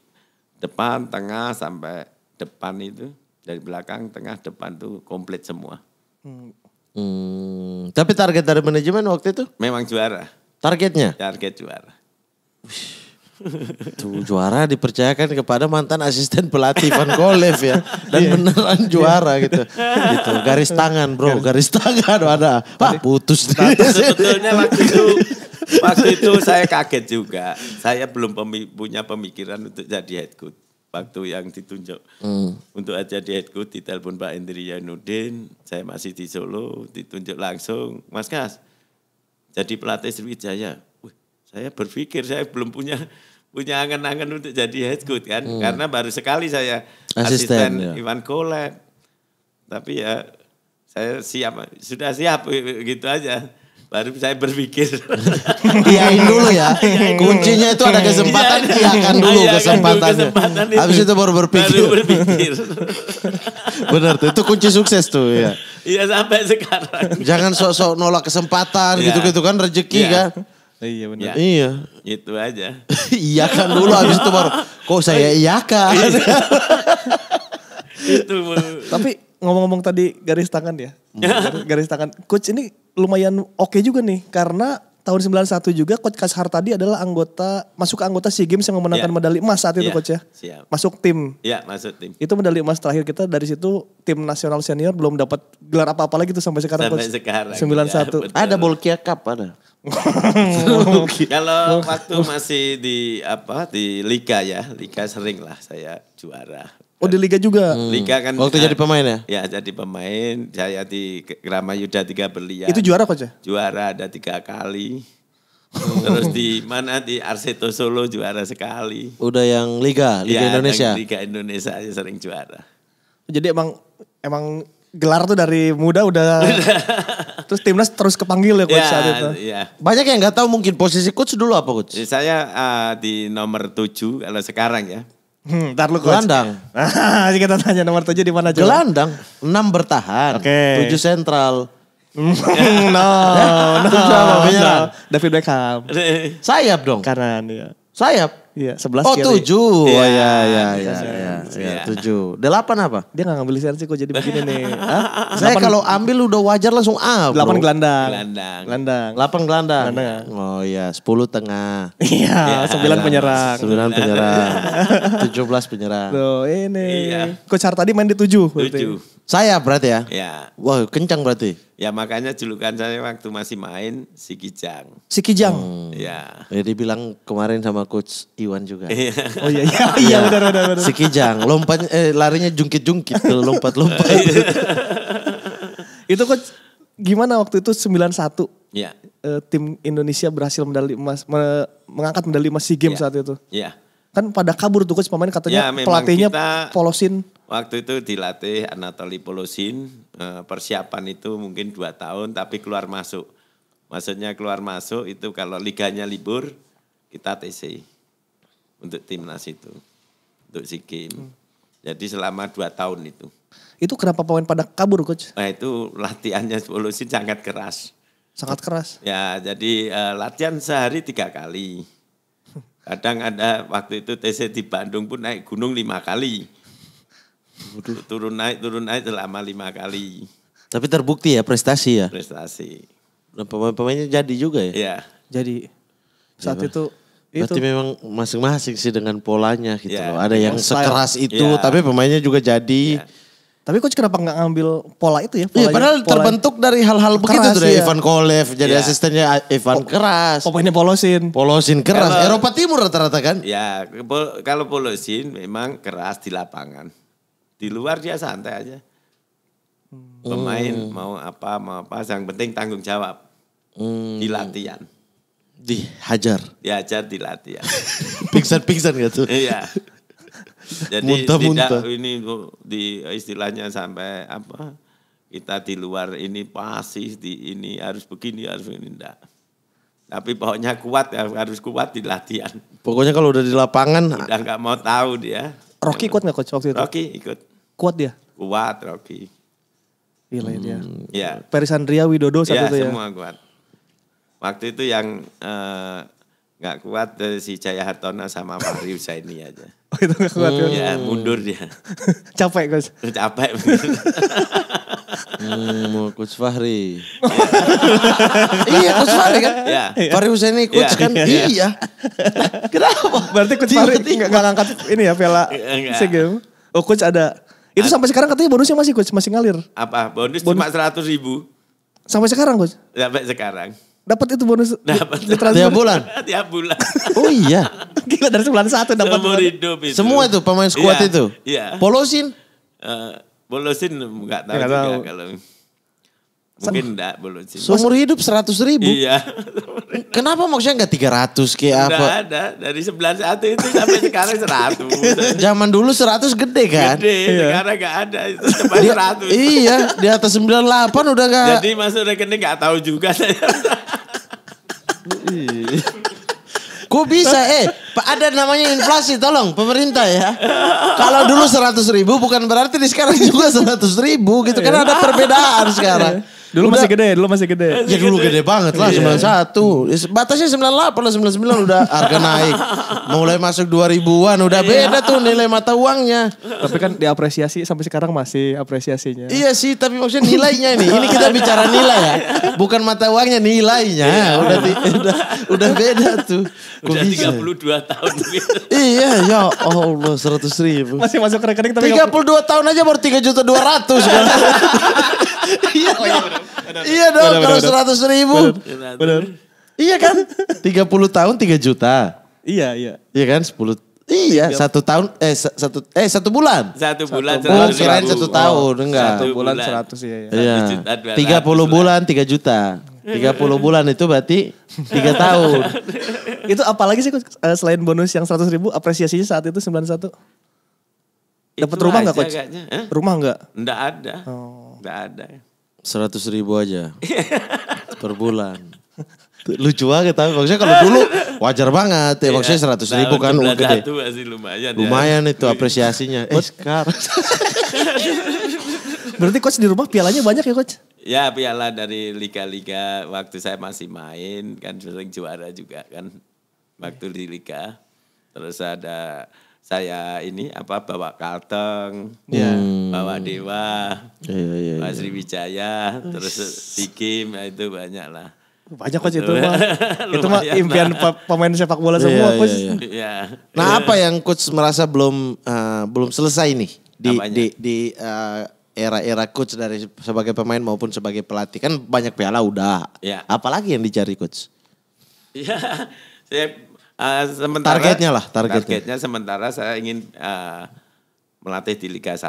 depan, tengah sampai depan itu dari belakang, tengah, depan itu komplit semua. Hmm. Hmm, tapi target dari manajemen waktu itu? Memang juara. Targetnya? Target juara. Tuh juara dipercayakan kepada mantan asisten pelatih Van Golev ya dan yeah. beneran iya. juara gitu. gitu. Garis tangan, Bro. Garis tangan ada. pak putus. Tapi sebetulnya waktu itu waktu itu saya kaget juga. Saya belum punya pemikiran untuk jadi head coach. Waktu yang ditunjuk hmm. untuk jadi head coach ditelepon Pak Indri Yanudin, saya masih di Solo, ditunjuk langsung, Mas Kas, jadi pelatih Sriwijaya. Wih, saya berpikir saya belum punya punya angan-angan untuk jadi head coach kan hmm. karena baru sekali saya asisten, asisten ya. Ivan Kolek. Tapi ya saya siap sudah siap gitu aja baru saya berpikir. Iyain dulu ya. Kuncinya itu ada kesempatan, iakan dulu kesempatannya. Kesempatan Habis itu baru berpikir. Baru berpikir. Benar tuh, itu kunci sukses tuh ya. Iya sampai sekarang. Jangan sok-sok nolak kesempatan iya. gitu-gitu kan rezeki ya. kan. Iya benar. Ya. Iya. Itu aja. iya dulu habis itu baru kok saya iya itu. Tapi ngomong-ngomong tadi garis tangan ya. Iya. Garis tangan coach ini lumayan oke okay juga nih karena tahun 91 juga Coach Kas tadi adalah anggota masuk anggota SEA Games yang memenangkan yeah. medali emas saat itu yeah. Coach ya. Siap. Masuk tim. Iya, yeah, masuk tim. Itu medali emas terakhir kita dari situ tim nasional senior belum dapat gelar apa-apa lagi tuh sampai sekarang sampai Coach. Sekarang, 91. Ya, ada Bolkia Cup ada. Kalau waktu masih di apa di liga ya, liga sering lah saya juara. Oh di Liga juga? Hmm. Liga kan. Waktu jadi pemain ya? Ya jadi pemain, saya di Yuda tiga berlian. Itu juara kok Juara ada tiga kali. Hmm. Terus di mana di Arseto Solo juara sekali. Udah yang Liga, Liga ya, Indonesia. Liga Indonesia aja sering juara. Jadi emang emang gelar tuh dari muda udah terus timnas terus kepanggil ya coach ya, saat itu. Ya. Banyak yang nggak tahu mungkin posisi coach dulu apa coach? Saya uh, di nomor tujuh kalau sekarang ya. Hmm, ntar lu Gelandang. Nah, kita tanya nomor tujuh di mana coba? Gelandang, 6 bertahan, okay. 7 sentral. Hmm, no, no, no, no. David Beckham. Sayap dong. Kanan, ya. Sayap. Iya, sebelas Oh, tujuh. Iya, oh, iya, iya iya, iya, iya, iya, tujuh. Delapan apa? Dia gak ngambil lisensi kok jadi begini nih. Saya kalau ambil udah wajar langsung A, Delapan gelandang. Gelandang. Gelandang. Delapan gelandang. Oh iya, sepuluh tengah. Iya, sembilan penyerang. Sembilan penyerang. Tujuh belas penyerang. So ini. Iya. Coach tadi main di tujuh. Tujuh. Saya berarti ya? Ya. Wah wow, kencang berarti. Ya makanya julukan saya waktu masih main si Kijang. Si Kijang? Hmm. Ya. Jadi ya, bilang kemarin sama coach Iwan juga. Iya. oh iya iya. iya iya benar benar benar. Si Kijang lompat eh, larinya jungkit-jungkit lompat-lompat. Iya. itu coach gimana waktu itu 91? Ya. Eh, tim Indonesia berhasil medali emas me, mengangkat medali emas SEA Games ya. saat itu. Iya kan pada kabur tuh coach pemain katanya ya, pelatihnya kita, Polosin. Waktu itu dilatih Anatoli Polosin, eh, persiapan itu mungkin dua tahun tapi keluar masuk. Maksudnya keluar masuk itu kalau liganya libur kita TC untuk timnas itu, untuk si game. Hmm. Jadi selama dua tahun itu. Itu kenapa pemain pada kabur coach? Nah itu latihannya Polosin sangat keras. Sangat keras? Ya jadi uh, latihan sehari tiga kali Kadang ada waktu itu TC di Bandung pun naik gunung lima kali. Udah. Turun naik, turun naik selama lima kali. Tapi terbukti ya prestasi ya? Prestasi. Nah, pemain-pemainnya jadi juga ya? Iya. Jadi saat ya, itu itu. Berarti memang masing-masing sih dengan polanya gitu ya, loh. Ada yang sekeras itu ya. tapi pemainnya juga jadi. Iya. Tapi coach kenapa nggak ngambil pola itu ya? Iya, pola iya, padahal pola terbentuk dari hal-hal begitu tuh ya. Ivan Kolev jadi iya. asistennya Ivan po keras. Pemainnya polosin. Polosin keras. Kalau, Eropa Timur rata-rata kan? Ya, kalau polosin memang keras di lapangan. Di luar dia santai aja. Hmm. Pemain hmm. mau apa mau apa, yang penting tanggung jawab. Hmm. Di latihan. Dihajar. Dihajar di latihan. Pingsan-pingsan gitu. Iya. Jadi muntah, tidak muntah. ini di istilahnya sampai apa kita di luar ini pasti di ini harus begini harus ini enggak. Tapi pokoknya kuat ya harus kuat di latihan. Pokoknya kalau udah di lapangan udah nggak mau tahu dia. Rocky kuat nggak coach waktu itu? Rocky ikut. Kuat dia? Kuat Rocky. Gila hmm, dia. Ya. Perisandria Widodo satu ya, itu ya. semua kuat. Waktu itu yang eh, Gak kuat eh, si Jaya Hartono sama Fahri Husaini aja. Oh itu gak kuat hmm. ya? mundur dia. Capek Gus? Capek. hmm, Coach Fahri. iya Coach Fahri kan? Ya. Fahri Husaini Coach ya. kan? Ya. Iya. Kenapa? Berarti Coach Fahri gak, gak ngangkat ini ya piala segem. Oh Coach ada. Itu sampai sekarang katanya bonusnya masih Coach, masih ngalir. Apa? Bonus, Bonus. cuma 100 ribu. Sampai sekarang Coach? Sampai sekarang dapat itu bonus dapat di, di tiap bulan tiap bulan oh iya gila dari bulan satu dapat bonus. itu semua itu pemain squad ya, itu iya. polosin uh, polosin nggak tahu, gak tahu. juga kalau Mungkin enggak belum sih. Seumur hidup seratus ribu? Iya. Kenapa maksudnya enggak 300 kayak enggak apa? Enggak ada. Dari sebelas satu itu sampai sekarang seratus. Zaman dulu seratus gede kan? Gede. Iya. Sekarang enggak ada. Sampai 100. Iya. Di atas sembilan delapan udah enggak. Jadi masuk rekening enggak tahu juga saya. Kok bisa? Eh, ada namanya inflasi. Tolong pemerintah ya. Kalau dulu seratus ribu bukan berarti di sekarang juga seratus ribu gitu. Kan iya. ada perbedaan sekarang. Iya. Dulu udah, masih gede, dulu masih gede. Ya dulu gede, banget lah, yeah. Iya. 91. Ya, batasnya 98 lah, 99 udah harga naik. Mulai masuk 2000-an udah iya. beda tuh nilai mata uangnya. Tapi kan diapresiasi sampai sekarang masih apresiasinya. Iya sih, tapi maksudnya nilainya ini. Ini kita bicara nilai ya. Bukan mata uangnya, nilainya. Yeah. Udah, udah, udah beda tuh. Kok udah bisa? 32 ya? tahun. Gitu. iya, ya oh Allah 100 ribu. Masih masuk rekening tapi... 32 tahun aja baru 3 juta 200 ratus. Oh, iya Iya dong, kalau seratus ribu. Benar. Iya kan? 30 tahun 3 juta. Iya, iya. Iya kan? 10 Iya, satu tahun eh satu eh satu bulan. Satu bulan bulan, 100 ribu. satu tahun oh, enggak. Satu bulan seratus ya. Iya. iya. iya. Tiga puluh bulan tiga juta. 30 bulan itu berarti 3 tahun. itu apalagi sih eh, selain bonus yang seratus ribu apresiasinya saat itu 91? Dapat rumah enggak coach? Kayaknya. Eh? Rumah enggak? Enggak ada. Oh. Enggak ada seratus ribu aja per bulan. Lucu aja tapi maksudnya kalau dulu wajar banget ya iya. maksudnya seratus ribu nah, kan uang gede. Masih lumayan, ya. lumayan ya. itu apresiasinya. Eh sekarang. Berarti coach di rumah pialanya banyak ya coach? Ya piala dari liga-liga waktu saya masih main kan sering juara juga kan waktu di liga. Terus ada saya ini apa bawa Kalteng, yeah. Hmm. bawa Dewa, yeah, yeah, yeah, Mas iya. Sriwijaya, yeah. terus Sikim ya itu banyak lah. Banyak coach itu mah. itu mah impian nah. pemain sepak bola iya, semua yeah, coach. Iya, yeah, yeah. Nah, apa yang coach merasa belum uh, belum selesai nih di Apanya? di di uh, era-era coach dari sebagai pemain maupun sebagai pelatih kan banyak piala udah. Yeah. Apalagi yang dicari coach? Ya, saya Eh, sementara, targetnya lah targetnya. targetnya sementara saya ingin uh, melatih di Liga 1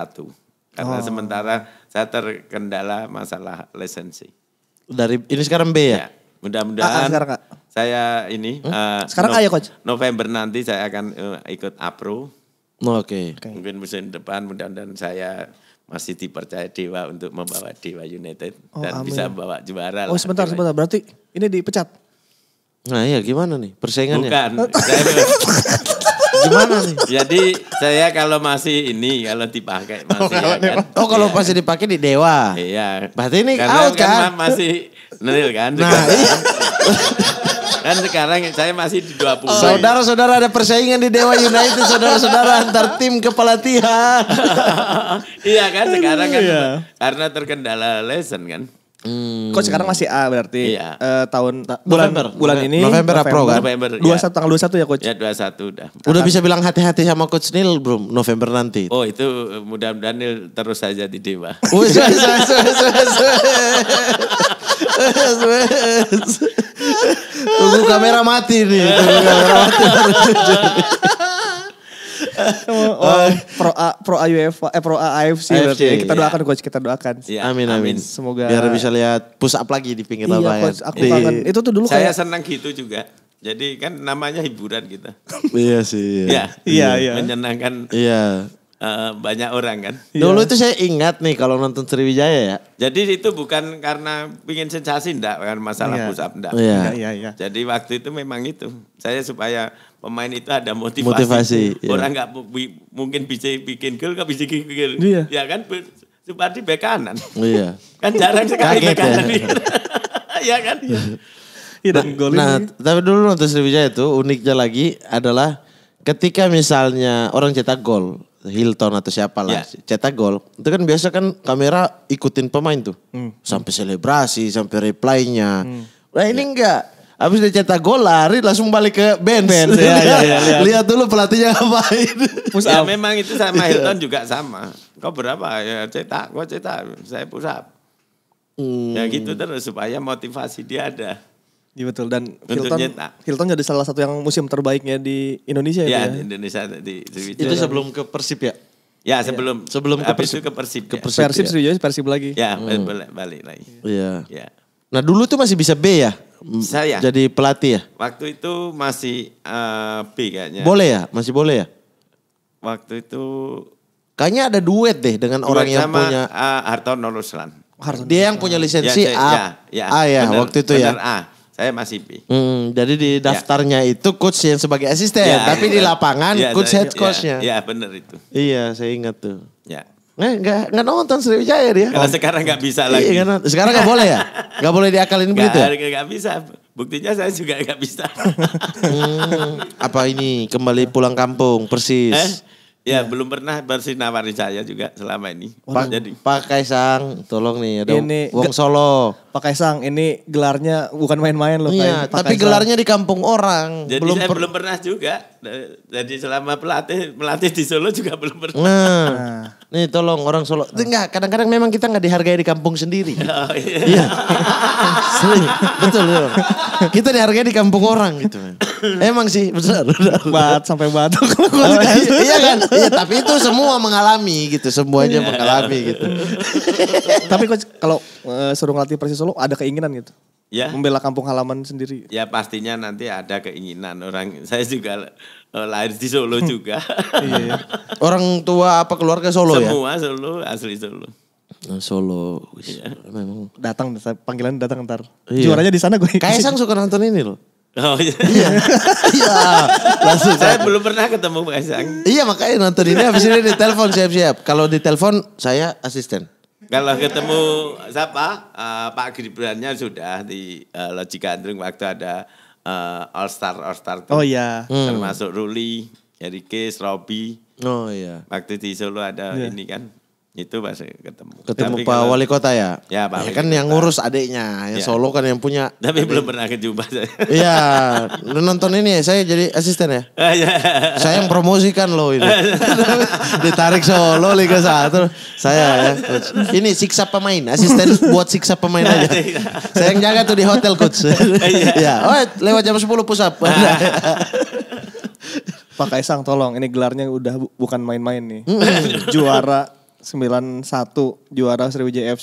karena oh. sementara saya terkendala masalah lisensi dari ini sekarang B ya, ya mudah-mudahan ah, ah, saya ini hmm? uh, sekarang no, ayo ya, coach November nanti saya akan uh, ikut APRO oh, oke okay. okay. mungkin musim depan mudah-mudahan saya masih dipercaya Dewa untuk membawa Dewa United oh, dan amin. bisa bawa juara. Oh sebentar sebentar berarti ini dipecat. Nah iya gimana nih persaingannya? Bukan. gimana nih? Jadi saya kalau masih ini kalau dipakai oh, masih oh, kalau, ya, kan? oh, kalau masih dipakai di dewa. Iya. Berarti ini Karena out kan? kan? masih nil kan. Nah, iya. kan sekarang saya masih di 20. Oh, saudara-saudara ada persaingan di Dewa United, saudara-saudara antar tim kepelatihan. iya kan sekarang kan iya. karena terkendala lesson kan. Hmm. Kok sekarang masih A berarti iya. uh, tahun ta bulan November. bulan ini November, November kan? November. Iya. Dua satu tanggal dua satu ya coach. Ya dua satu udah. Udah bisa bilang hati-hati sama coach Neil belum November nanti. Oh itu eh, mudah-mudahan Neil terus saja di Dewa. Tunggu kamera mati nih. Tunggu kamera mati. oh, pro A pro A UEFA eh pro A AFC, AFC ya. Kita iya. doakan coach, kita doakan. Ya, amin, amin Semoga biar bisa lihat push up lagi di pinggir iya, lapangan. Coach, aku iya. kangen. Itu tuh dulu Saya kayak senang gitu juga. Jadi kan namanya hiburan kita. iya sih. Iya. Iya, iya. iya. Menyenangkan. Iya. Uh, banyak orang kan. Dulu itu saya ingat nih kalau nonton Sriwijaya ya. Jadi itu bukan karena pingin sensasi enggak, kan masalah yeah. pusat enggak. Iya, iya, iya. Jadi waktu itu memang itu. Saya supaya pemain itu ada motivasi. motivasi iya. Orang nggak iya. mungkin bisa bikin gol, nggak bisa bikin gol. Iya. Ya kan seperti bek kanan. Iya. kan jarang sekali bek kanan. Ya. Iya kan. Iya. iya nah, nah tapi dulu untuk Sriwijaya itu uniknya lagi adalah ketika misalnya orang cetak gol, Hilton atau siapa lah yeah. cetak gol itu kan biasa kan kamera ikutin pemain tuh hmm. sampai selebrasi sampai reply-nya hmm. nah ini yeah. enggak Habis dia cetak gol lari langsung balik ke bench. bench ya, ya, ya, ya. Lihat dulu pelatihnya ngapain. Ya, memang itu sama Hilton juga sama. Kau berapa? Ya, cetak, gua cetak. Saya pusat ya, Hmm. Ya gitu terus supaya motivasi dia ada. Iya betul dan Hilton Hilton jadi salah satu yang musim terbaiknya di Indonesia ya. Iya, ya? di Indonesia di, di, di Itu sebelum ke Persib ya? Ya, sebelum ya. sebelum ke Persib ke Persib. Ke Persib, ya. Persib, ya. Persib lagi. Ya, hmm. balik, balik lagi. Iya. Ya. Nah, dulu tuh masih bisa B ya? saya jadi pelatih ya? Waktu itu masih uh, kayaknya. Boleh ya? Masih boleh ya? Waktu itu kayaknya ada duet deh dengan duet orang yang sama, punya uh, Hartono Ruslan. Dia yang punya ya, lisensi ya, ya A. Ya, ya, A ya bener, waktu itu ya. A. Saya masih B. Hmm, jadi di ya. daftarnya ya. itu coach yang sebagai asisten, ya, tapi ya. di lapangan ya, coach saya, head coachnya. Iya, ya, benar itu. Iya, saya ingat tuh. Ya. Nggak, nggak, nonton Sriwijaya dia. Kalau sekarang nggak bisa iya, lagi. Iya, nggak sekarang nggak boleh ya? Nggak boleh diakalin gak, begitu ya? Nggak bisa. Buktinya saya juga nggak bisa. hmm, apa ini kembali pulang kampung persis? Eh? Ya, ya, belum pernah bersih nawari saya juga selama ini. Pa Jadi Pak Kaisang, tolong nih ada ini, Wong Solo. Pak Kaisang, ini gelarnya bukan main-main loh. Iya, tapi Kaisang. gelarnya di kampung orang. Jadi belum saya belum pernah juga jadi selama pelatih melatih di Solo juga belum pernah. Nah, nah. nih tolong orang Solo. enggak, kadang-kadang memang kita nggak dihargai di kampung sendiri. Oh, iya. iya. betul, betul. Kita dihargai di kampung orang gitu. Emang sih, besar Bat sampai batuk. oh, iya, iya kan? Iya, tapi itu semua mengalami gitu, semuanya yeah. mengalami gitu. tapi kalau uh, suruh ngelatih Persis Solo ada keinginan gitu? ya membela kampung halaman sendiri ya pastinya nanti ada keinginan orang saya juga Eh, lahir di Solo hmm. juga. Iya, iya. Orang tua apa keluarga Solo Semua ya? Semua Solo, asli Solo. Eh, Solo, iya. memang datang, panggilan datang ntar. Iya. Juaranya di sana gue. Kaisang suka nonton ini loh. Oh iya. iya. iya. Langsung saya belum pernah ketemu Kaisang. Iya makanya nonton ini habis ini di telepon siap-siap. Kalau di telepon saya asisten. Kalau ketemu siapa? Uh, Pak Gibrannya sudah di uh, Logika Andrung waktu ada uh, all star all star tuh. Oh iya. Hmm. Termasuk Ruli, Erikes, Robby. Oh iya. Waktu di Solo ada yeah. ini kan itu masih ketemu. Ketemu Tapi Pak kalau, Wali Kota ya? Ya Pak ya, Kan yang ngurus adiknya, yang ya. Solo kan yang punya. Tapi adik. belum pernah kejumpa saya. Iya, nonton ini ya, saya jadi asisten ya? Ah, iya. saya yang promosikan loh ini. Ditarik Solo Liga 1, saya ya. Ini siksa pemain, asisten buat siksa pemain aja. Iya. saya yang jaga tuh di hotel coach. Iya, iya. oh lewat jam 10 pusat ah. Pak Kaisang tolong, ini gelarnya udah bukan main-main nih. Juara 91 juara Sriwijaya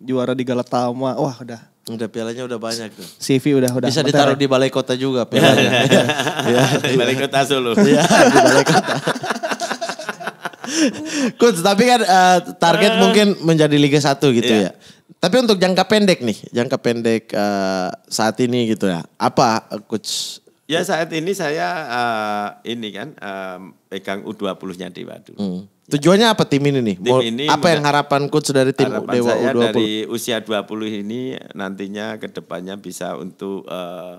juara di Galatama. Wah, udah Udah pialanya udah banyak tuh. CV udah udah. Bisa ditaruh ya? di balai kota juga pialanya. ya, di balai kota Solo. Iya, di balai kota. Coach, tapi kan uh, target uh, mungkin menjadi Liga 1 gitu iya. ya. Tapi untuk jangka pendek nih, jangka pendek uh, saat ini gitu ya. Apa coach Ya saat ini saya uh, ini kan uh, pegang U20-nya Dewa dulu. Hmm. Ya. Tujuannya apa tim ini nih? Tim Mau, ini apa yang harapan coach dari tim harapan Dewa saya dari usia 20 ini nantinya ke depannya bisa untuk uh,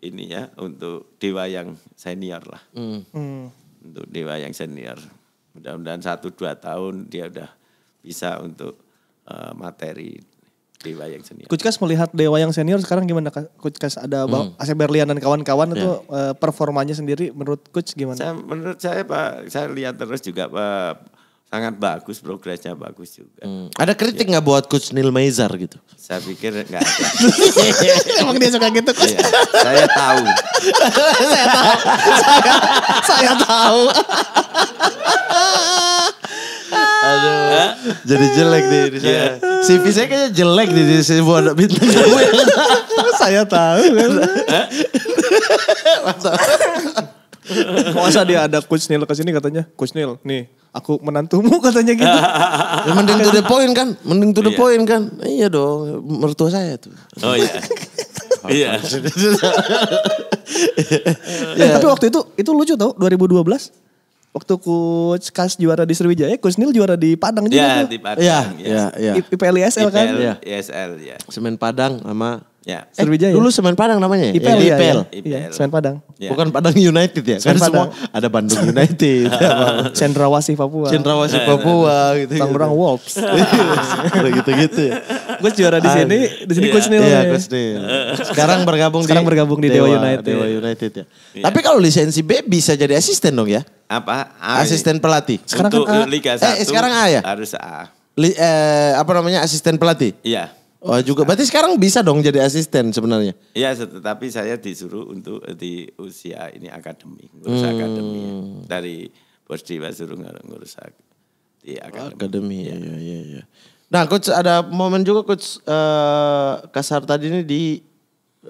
ini ya untuk Dewa yang senior lah. Hmm. hmm. Untuk Dewa yang senior. Mudah-mudahan satu dua tahun dia udah bisa untuk uh, materi di wayang senior. melihat di wayang senior sekarang gimana Kuckas ada hmm. Asep Berlian dan kawan-kawan yeah. itu ya. eh, performanya sendiri menurut Coach gimana? Saya, menurut saya Pak, saya lihat terus juga Pak sangat bagus progresnya bagus juga. Hmm. Ada kritik nggak ya. buat coach Neil Maizar gitu? Saya pikir nggak ada. Emang dia suka gitu coach? Iya, saya tahu. saya tahu. Saya, saya tahu. Aduh. Hah? Jadi jelek nih diri iya. saya. CV saya kayaknya jelek di diri saya buat bintang saya tahu kan. Masa dia ada Coach Neil sini katanya, Coach Neil nih aku menantumu katanya gitu. ya, mending to the point kan, mending to the yeah. point kan. Iya dong, mertua saya tuh. Oh iya. Iya. iya. Eh, tapi waktu itu itu lucu tau 2012 waktu coach Kas juara di Sriwijaya, coach Nil juara di Padang juga. Iya, di Padang. Iya, ya, ya. ya, iya, iya. IPL ISL kan? Iya, ISL, ya. Semen Padang sama Ya. Eh, Sriwijaya. Ya? Dulu Semen Padang namanya. IPL. Iya, ya, IPL. Ya, IPL. Ya, Semen Padang. Ya. Bukan Padang United ya. Kan Semen kan Padang. semua ada Bandung United. Cendrawasih Papua. Cendrawasih eh, Papua gitu. Tangerang gitu. Wolves. Iya, gitu-gitu ya. Gue juara di ah, sini, iya. di sini coach Neil. Iya, coach ya. Neil. Sekarang bergabung Sekarang di bergabung di Dewa, Dewa United. Dewa United ya. ya. Tapi kalau lisensi B bisa jadi asisten dong ya? Apa? A, asisten pelatih. Sekarang Untuk kan A. Liga 1. Eh, sekarang A ya? Harus A. Li, eh, apa namanya? Asisten pelatih? Iya. Oh juga, nah. berarti sekarang bisa dong jadi asisten sebenarnya? Iya, tetapi saya disuruh untuk di usia ini akademik, ngurus hmm. akademi dari bos Dewa suruh ngurus di oh, akademi. Akademi, ya. iya iya iya. Nah, coach ada momen juga coach uh, Kasar tadi ini di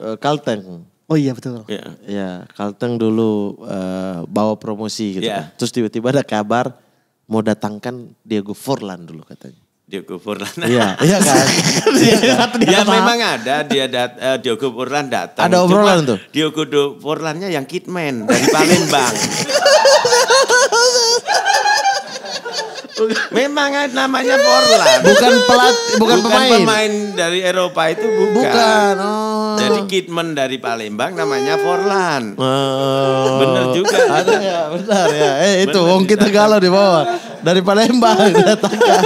uh, Kalteng. Oh iya betul. Iya, ya, Kalteng dulu uh, bawa promosi gitu. ya. Kan. Terus tiba-tiba ada kabar mau datangkan Diego Forlan dulu katanya. Diogo Purlan. Iya, iya, kan? iya, iya kan. dia, kan? ya iya kan? memang ada, dia dat, uh, Diogo Purlan datang. Ada obrolan tuh. Diogo Purlannya yang kitman dari Palembang. Memang namanya Forlan. Bukan pelat, bukan, bukan pemain. pemain dari Eropa itu bukan. Bukan. Oh. Jadi Kidman dari Palembang namanya Forlan. Oh. Bener juga. Ada ya, benar ya. Eh itu wong kita galau di bawah. Dari Palembang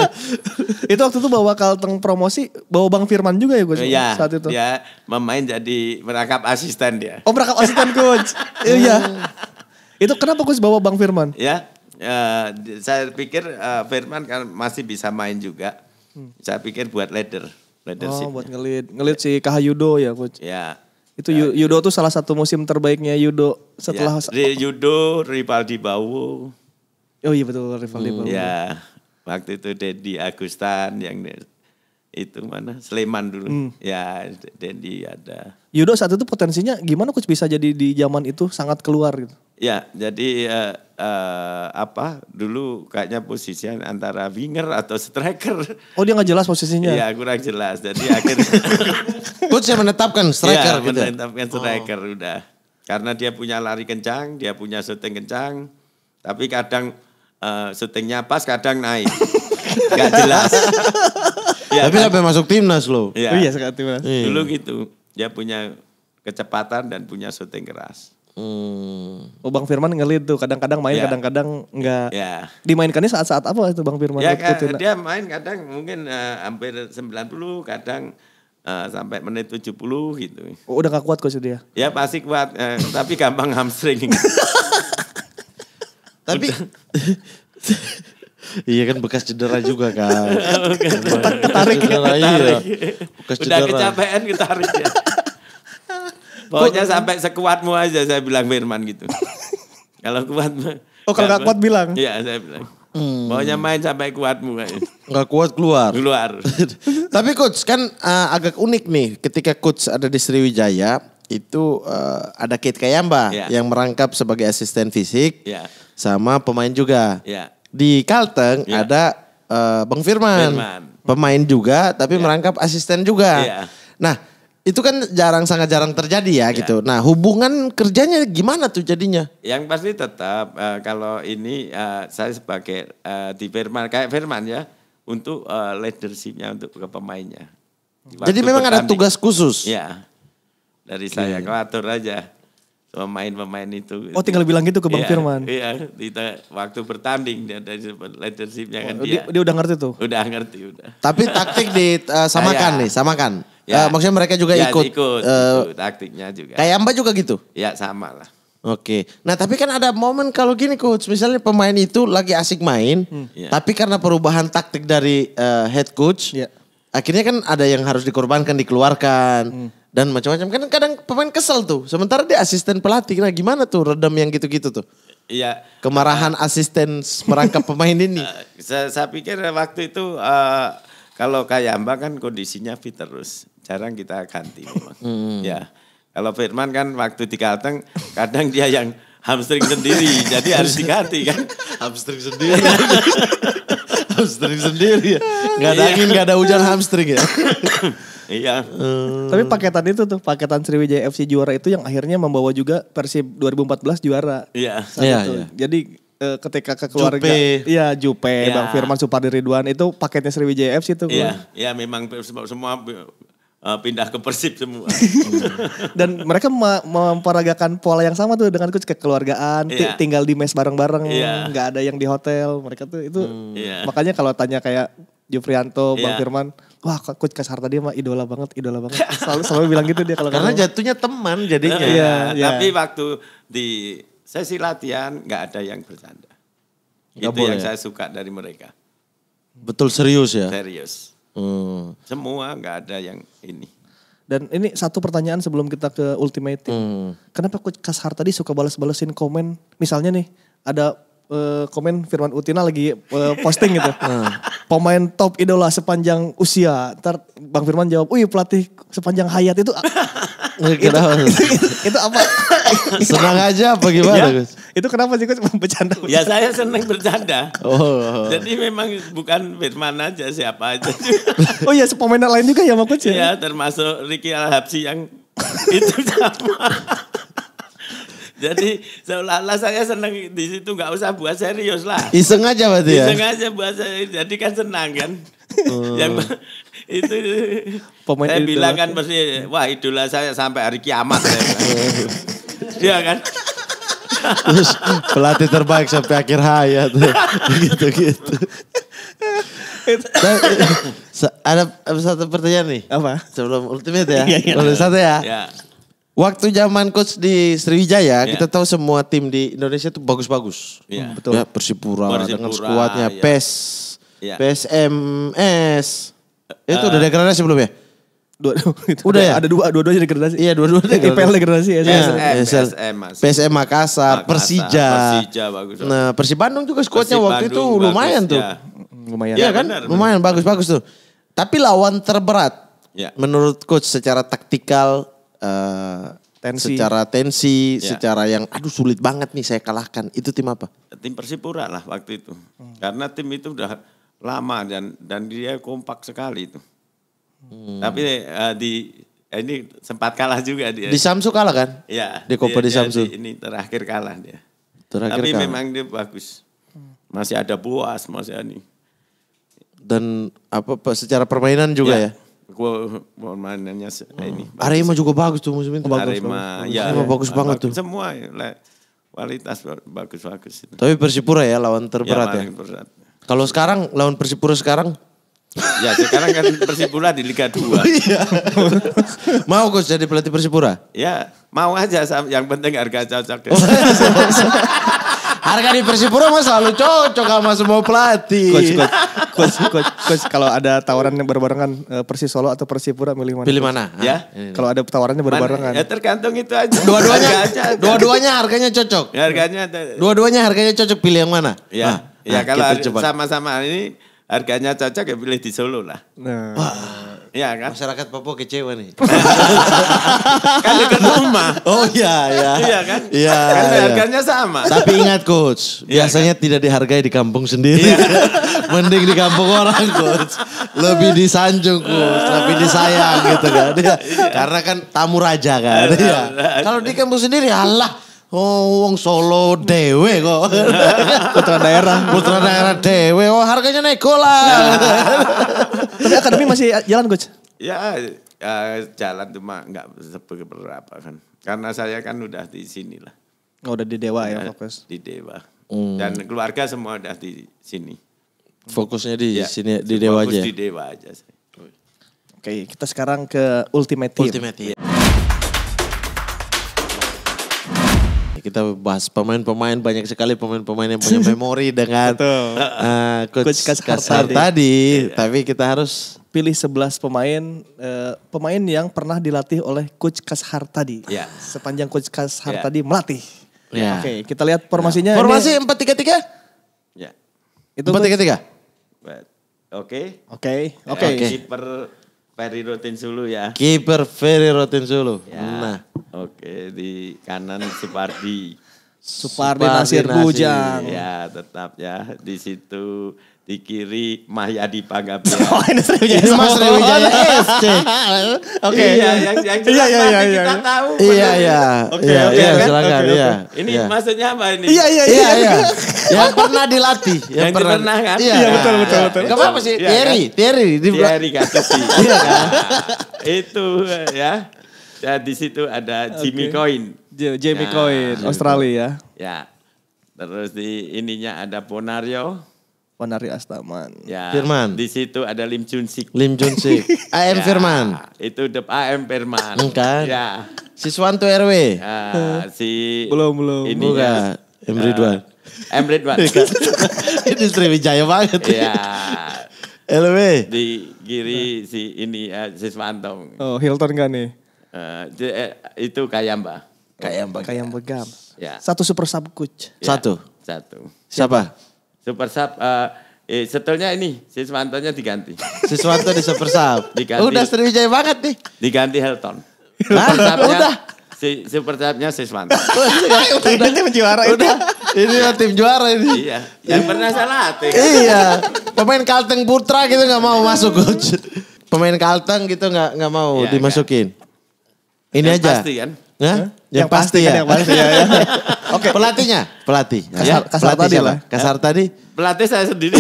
itu waktu itu bawa Kalteng promosi, bawa Bang Firman juga ya gue ya, saat itu. Ya, memain jadi merangkap asisten dia. Oh, merangkap asisten coach. Iya. Itu kenapa gue bawa Bang Firman? Ya, Uh, saya pikir uh, Firman kan masih bisa main juga. Hmm. Saya pikir buat leader, leadership. Oh, buat ngelit, ngelit si Kahayudo ya, coach. Ya. Itu uh, Yudo tuh salah satu musim terbaiknya Yudo setelah ya, Yudo, rival di Bawu. Oh iya betul Rivaldi hmm. Bawu. Ya. Waktu itu Dedi Agustan yang itu mana Sleman dulu hmm. ya Dendi ada Yudo saat itu potensinya gimana coach bisa jadi di zaman itu sangat keluar gitu Ya, jadi uh, uh, apa dulu kayaknya posisinya antara winger atau striker. Oh dia nggak jelas posisinya? Iya kurang jelas. Jadi akhirnya coach yang menetapkan iya, striker. ya, gitu. menetapkan striker oh. udah. Karena dia punya lari kencang, dia punya shooting kencang, tapi kadang uh, eh, syutingnya pas, kadang naik. gak jelas. ya, tapi kan? sampai masuk timnas loh. Ya. Oh, iya sekarang timnas. Iya. Dulu gitu, dia punya kecepatan dan punya shooting keras. Hmm. Oh Bang Firman ngelit tuh kadang-kadang main ya. kadang-kadang yeah. nggak yeah. dimainkannya saat-saat apa itu Bang Firman? Ya yeah, kan, dia main kadang mungkin uh, hampir 90 kadang uh, sampai menit 70 gitu. Oh, udah gak kuat coach dia? Ya pasti kuat uh, tapi gampang hamstring. tapi Iya kan bekas cedera juga kan. Ketarik, ketarik, iya. ketarik. Bekas cedera. Udah kecapean ketarik ya. Pokoknya sampai sekuatmu aja saya bilang Firman gitu. kalau kuat Oh kalau nggak kuat bilang. Iya saya bilang. Hmm. Pokoknya main sampai kuatmu aja. Enggak kuat keluar. Keluar. Tapi coach kan uh, agak unik nih ketika coach ada di Sriwijaya itu uh, ada Kit Kayamba yeah. yang merangkap sebagai asisten fisik yeah. sama pemain juga. Yeah. Di Kalteng yeah. ada uh, Bang Firman, Firman, pemain juga tapi yeah. merangkap asisten juga. Yeah. Nah, itu kan jarang sangat jarang terjadi ya, ya gitu. Nah hubungan kerjanya gimana tuh jadinya? Yang pasti tetap uh, kalau ini uh, saya sebagai uh, di Firman kayak Firman ya untuk uh, leadershipnya untuk ke pemainnya. Waktu Jadi memang ada tugas khusus. Ya dari saya okay. raja. Iya. aja pemain-pemain itu. Oh tinggal bilang gitu ke Bang iya, Firman. Iya, kita waktu bertanding dia dari leadershipnya kan oh, dia. dia. Dia udah ngerti tuh. Udah ngerti udah. Tapi taktik disamakan eh, uh, iya. nih, samakan. Ya. Uh, maksudnya mereka juga ya, ikut. Ikut, uh, ikut taktiknya juga. Kayak Mbak juga gitu. Ya sama lah. Oke, nah tapi kan ada momen kalau gini coach, misalnya pemain itu lagi asik main, hmm. yeah. tapi karena perubahan taktik dari uh, head coach, yeah. akhirnya kan ada yang harus dikorbankan, dikeluarkan. Hmm dan macam-macam. Kan kadang pemain kesel tuh. Sementara dia asisten pelatih. Nah gimana tuh redam yang gitu-gitu tuh? Iya. Kemarahan uh, asisten merangkap pemain ini. Uh, saya, saya pikir waktu itu uh, kalau kayak Mbak kan kondisinya fit terus. Jarang kita ganti memang. Hmm. Ya. Kalau Firman kan waktu di Kalteng kadang dia yang hamstring sendiri. jadi harus diganti kan. hamstring sendiri. hamstring sendiri ya. Gak ada iya. angin, gak ada hujan hamstring ya. Iya. Eh. Tapi paketan itu tuh, paketan Sriwijaya FC juara itu yang akhirnya membawa juga Persib 2014 juara. Iya. Iya, iya. Jadi eh, ketika ke keluarga, Jupe. iya Jupe, ya. Bang iya. Firman Supardi Ridwan itu paketnya Sriwijaya FC tuh. Iya, iya memang semua uh, pindah ke Persib semua. Dan mereka memperagakan pola yang sama tuh dengan coach kekeluargaan, yeah. tinggal di mes bareng-bareng, iya. nggak yeah. ada yang di hotel. Mereka tuh itu hmm. yeah. makanya kalau tanya kayak Jufrianto, yeah. Bang iya. Firman, wah coach Kasar tadi mah idola banget, idola banget. Selalu selalu bilang gitu dia kalau karena jatuhnya teman jadinya. Iya, yeah, yeah. Tapi waktu di sesi latihan nggak ada yang bercanda. Gak itu boleh. yang saya suka dari mereka. Betul serius ya? Serius Hmm. Semua nggak ada yang ini. Dan ini satu pertanyaan sebelum kita ke ultimate. Hmm. Kenapa Coach Kas tadi suka balas balasin komen? Misalnya nih, ada uh, komen Firman Utina lagi uh, posting gitu. Hmm. Pemain top idola sepanjang usia. Ntar Bang Firman jawab, "Wih, pelatih sepanjang hayat itu ah, itu, itu, itu, apa? senang aja apa iya. gimana, ya, Itu kenapa sih Gus bercanda, bercanda? Ya saya senang bercanda. Oh, oh, oh. Jadi memang bukan Firman aja siapa aja. oh iya, pemain lain juga ya maksudnya. Iya, termasuk Ricky Alhapsi yang itu sama. Jadi seolah-olah saya senang di situ nggak usah buat serius lah. Iseng aja berarti ya. Iseng aja buat serius. Jadi kan senang kan. Hmm. Yang itu Pemain saya bilang kan pasti wah idola saya sampai hari kiamat. Iya kan. Terus pelatih terbaik sampai akhir hayat. Gitu-gitu. ada satu pertanyaan nih. Apa? Sebelum ultimate ya. Iya, iya. Ultimate satu ya. ya Waktu zaman coach di Sriwijaya, yeah. kita tahu semua tim di Indonesia itu bagus-bagus. Yeah. Hmm, betul. Ya, Persipura, Persipura dengan ya. skuadnya yeah. PES, yeah. PSMS. Uh, itu eh. udah degradasi belum ya? Dua, itu udah ya? ya? Ada dua, dua-duanya degradasi. Iya, dua-duanya degradasi. IPL degradasi ya. PSM, PSM, PSM Makassar, Persija. Persija bagus. Nah, Persib Bandung juga skuadnya waktu itu lumayan tuh. Ya. Hmm, lumayan. Iya kan? lumayan bagus-bagus tuh. Tapi lawan terberat. Ya. Menurut coach secara taktikal uh, tensi. secara tensi, yeah. secara yang aduh sulit banget nih saya kalahkan. Itu tim apa? Tim Persipura lah waktu itu. Hmm. Karena tim itu udah lama dan dan dia kompak sekali itu. Hmm. Tapi uh, di eh, ini sempat kalah juga dia. Di Samsu kalah kan? Iya. Di Copa di Samsu. ini terakhir kalah dia. Terakhir Tapi kalah. memang dia bagus. Masih ada buas masih ini. Dan apa secara permainan juga ya? ya? Gue mainannya eh, ini. Hmm. Arema juga bagus tuh musim ini. Bagus, Arema, ya. Arema bagus banget iya. tuh. Semua kualitas bagus-bagus. Itu. Tapi Persipura ya lawan iya, terberat ya. ya. Kalau sekarang lawan Persipura sekarang ya sekarang kan Persipura di Liga 2. Iya. mau gue jadi pelatih Persipura? Ya, mau aja yang penting harga cocok. Ya. Oh, iya, Harga di Persipura mah selalu cocok sama semua pelatih. Coach, coach, coach, coach, coach kalau ada tawaran yang berbarengan eh, Persis Solo atau Persipura milih mana? Pilih mana? Ya. Ah, kalau ada tawarannya berbarengan. Ya tergantung itu aja. Dua-duanya Dua-duanya harganya cocok. Ya, harganya. Dua-duanya harganya cocok pilih yang mana? Ya. Nah, ya ah, kalau gitu sama-sama ini harganya cocok ya pilih di Solo lah. Nah. Wah. Iya kan? Masyarakat Papua kecewa nih. kan dekat rumah. Oh iya iya. Iya kan? Iya. Kan iya. harganya sama. Tapi ingat coach, iya, kan? biasanya kan? tidak dihargai di kampung sendiri. Iya. Mending di kampung orang coach. Lebih disanjung coach, lebih disayang gitu kan. Ya. Karena kan tamu raja kan. Iya. Kalau di kampung sendiri Allah Oh, wong Solo dewe kok. Putra daerah. Putra daerah dewe. Oh, harganya naik lah. Nah. Tapi akademi masih jalan, Coach? Ya, ya jalan cuma nggak seberapa kan. Karena saya kan udah di sini lah. Oh, udah di Dewa ya, fokus? Di Dewa. Hmm. Dan keluarga semua udah di sini. Fokusnya di ya, sini, di Dewa aja? Fokus di Dewa aja. Oke, kita sekarang ke Ultimate Team. Ultimate Team. kita bahas pemain-pemain banyak sekali pemain-pemain yang punya memori dengan uh, coach, coach Kasar tadi. tadi. Yeah. Tapi kita harus pilih 11 pemain uh, pemain yang pernah dilatih oleh coach Kashar tadi. Yeah. Sepanjang coach Kashar yeah. tadi melatih. Yeah. Oke, okay, kita lihat formasinya. Yeah. Formasi empat tiga tiga. Ya. Itu empat tiga tiga. Oke. Oke. Oke. Kiper Ferry Rotinsulu ya. Kiper Ferry Rotinsulu. Yeah. Nah. Oke, di kanan Supardi. Supardi Nasir Bujang. Ya, tetap ya di situ di kiri Mahyadi Pagabian. Oh, ini Sriwijaya. Mas Sriwijaya Oke, oh, iya, iya. Oke. Iya, yang yang jelas iya, iya, iya. kita iya. tahu. Iya, iya. Oke, oke. Kan? Silakan, iya. Ini maksudnya apa ini? Iya, iya, iya. iya. yang pernah dilatih. Yang, yang pernah. kan? Iya, iya betul, betul, betul. Gak apa-apa sih, kan? Tieri. Tieri. Tieri Gatusi. Iya kan? Itu ya. Dan ya, di situ ada Jimmy okay. Coin. Jimmy ya. Coin, Australia. Ya. ya. Terus di ininya ada Ponario. Ponario Astaman. Ya. Firman. Di situ ada Lim Chun Sik. Lim Chun Sik. AM ya. Firman. Itu the AM Firman. Enggak. Ya. Si Swanto RW. Ya. Si belum belum. Ini ya. M Ridwan. M Ridwan. Ini Sriwijaya banget. Ya. LW. Di kiri si ini uh, si Swanto. Oh Hilton kan nih. Uh, itu Kayamba. Kayamba. Kayamba Gam. Ya. Satu super sub coach. Ya, satu. Satu. Siapa? Super sub uh, eh, eh setelnya ini Siswantonya diganti. Siswanto di super sub. Diganti. Udah Sriwijaya banget nih. Diganti Helton. Hah? udah. Si, super subnya Siswanto. udah, udah tim juara udah. Ini tim juara ini. Iya. Yang pernah salah hati. iya. Pemain Kalteng Putra gitu nggak mau masuk coach. Pemain Kalteng gitu nggak nggak mau ya, dimasukin. Ini yang aja. Pasti kan? Ya? Yang, yang pasti, pasti kan, ya. Kan yang pasti ya. ya. Oke. Pelatihnya, pelatih. Kasar, ya? kasar pelatih tadi lah. Kasar tadi. Pelatih saya sendiri.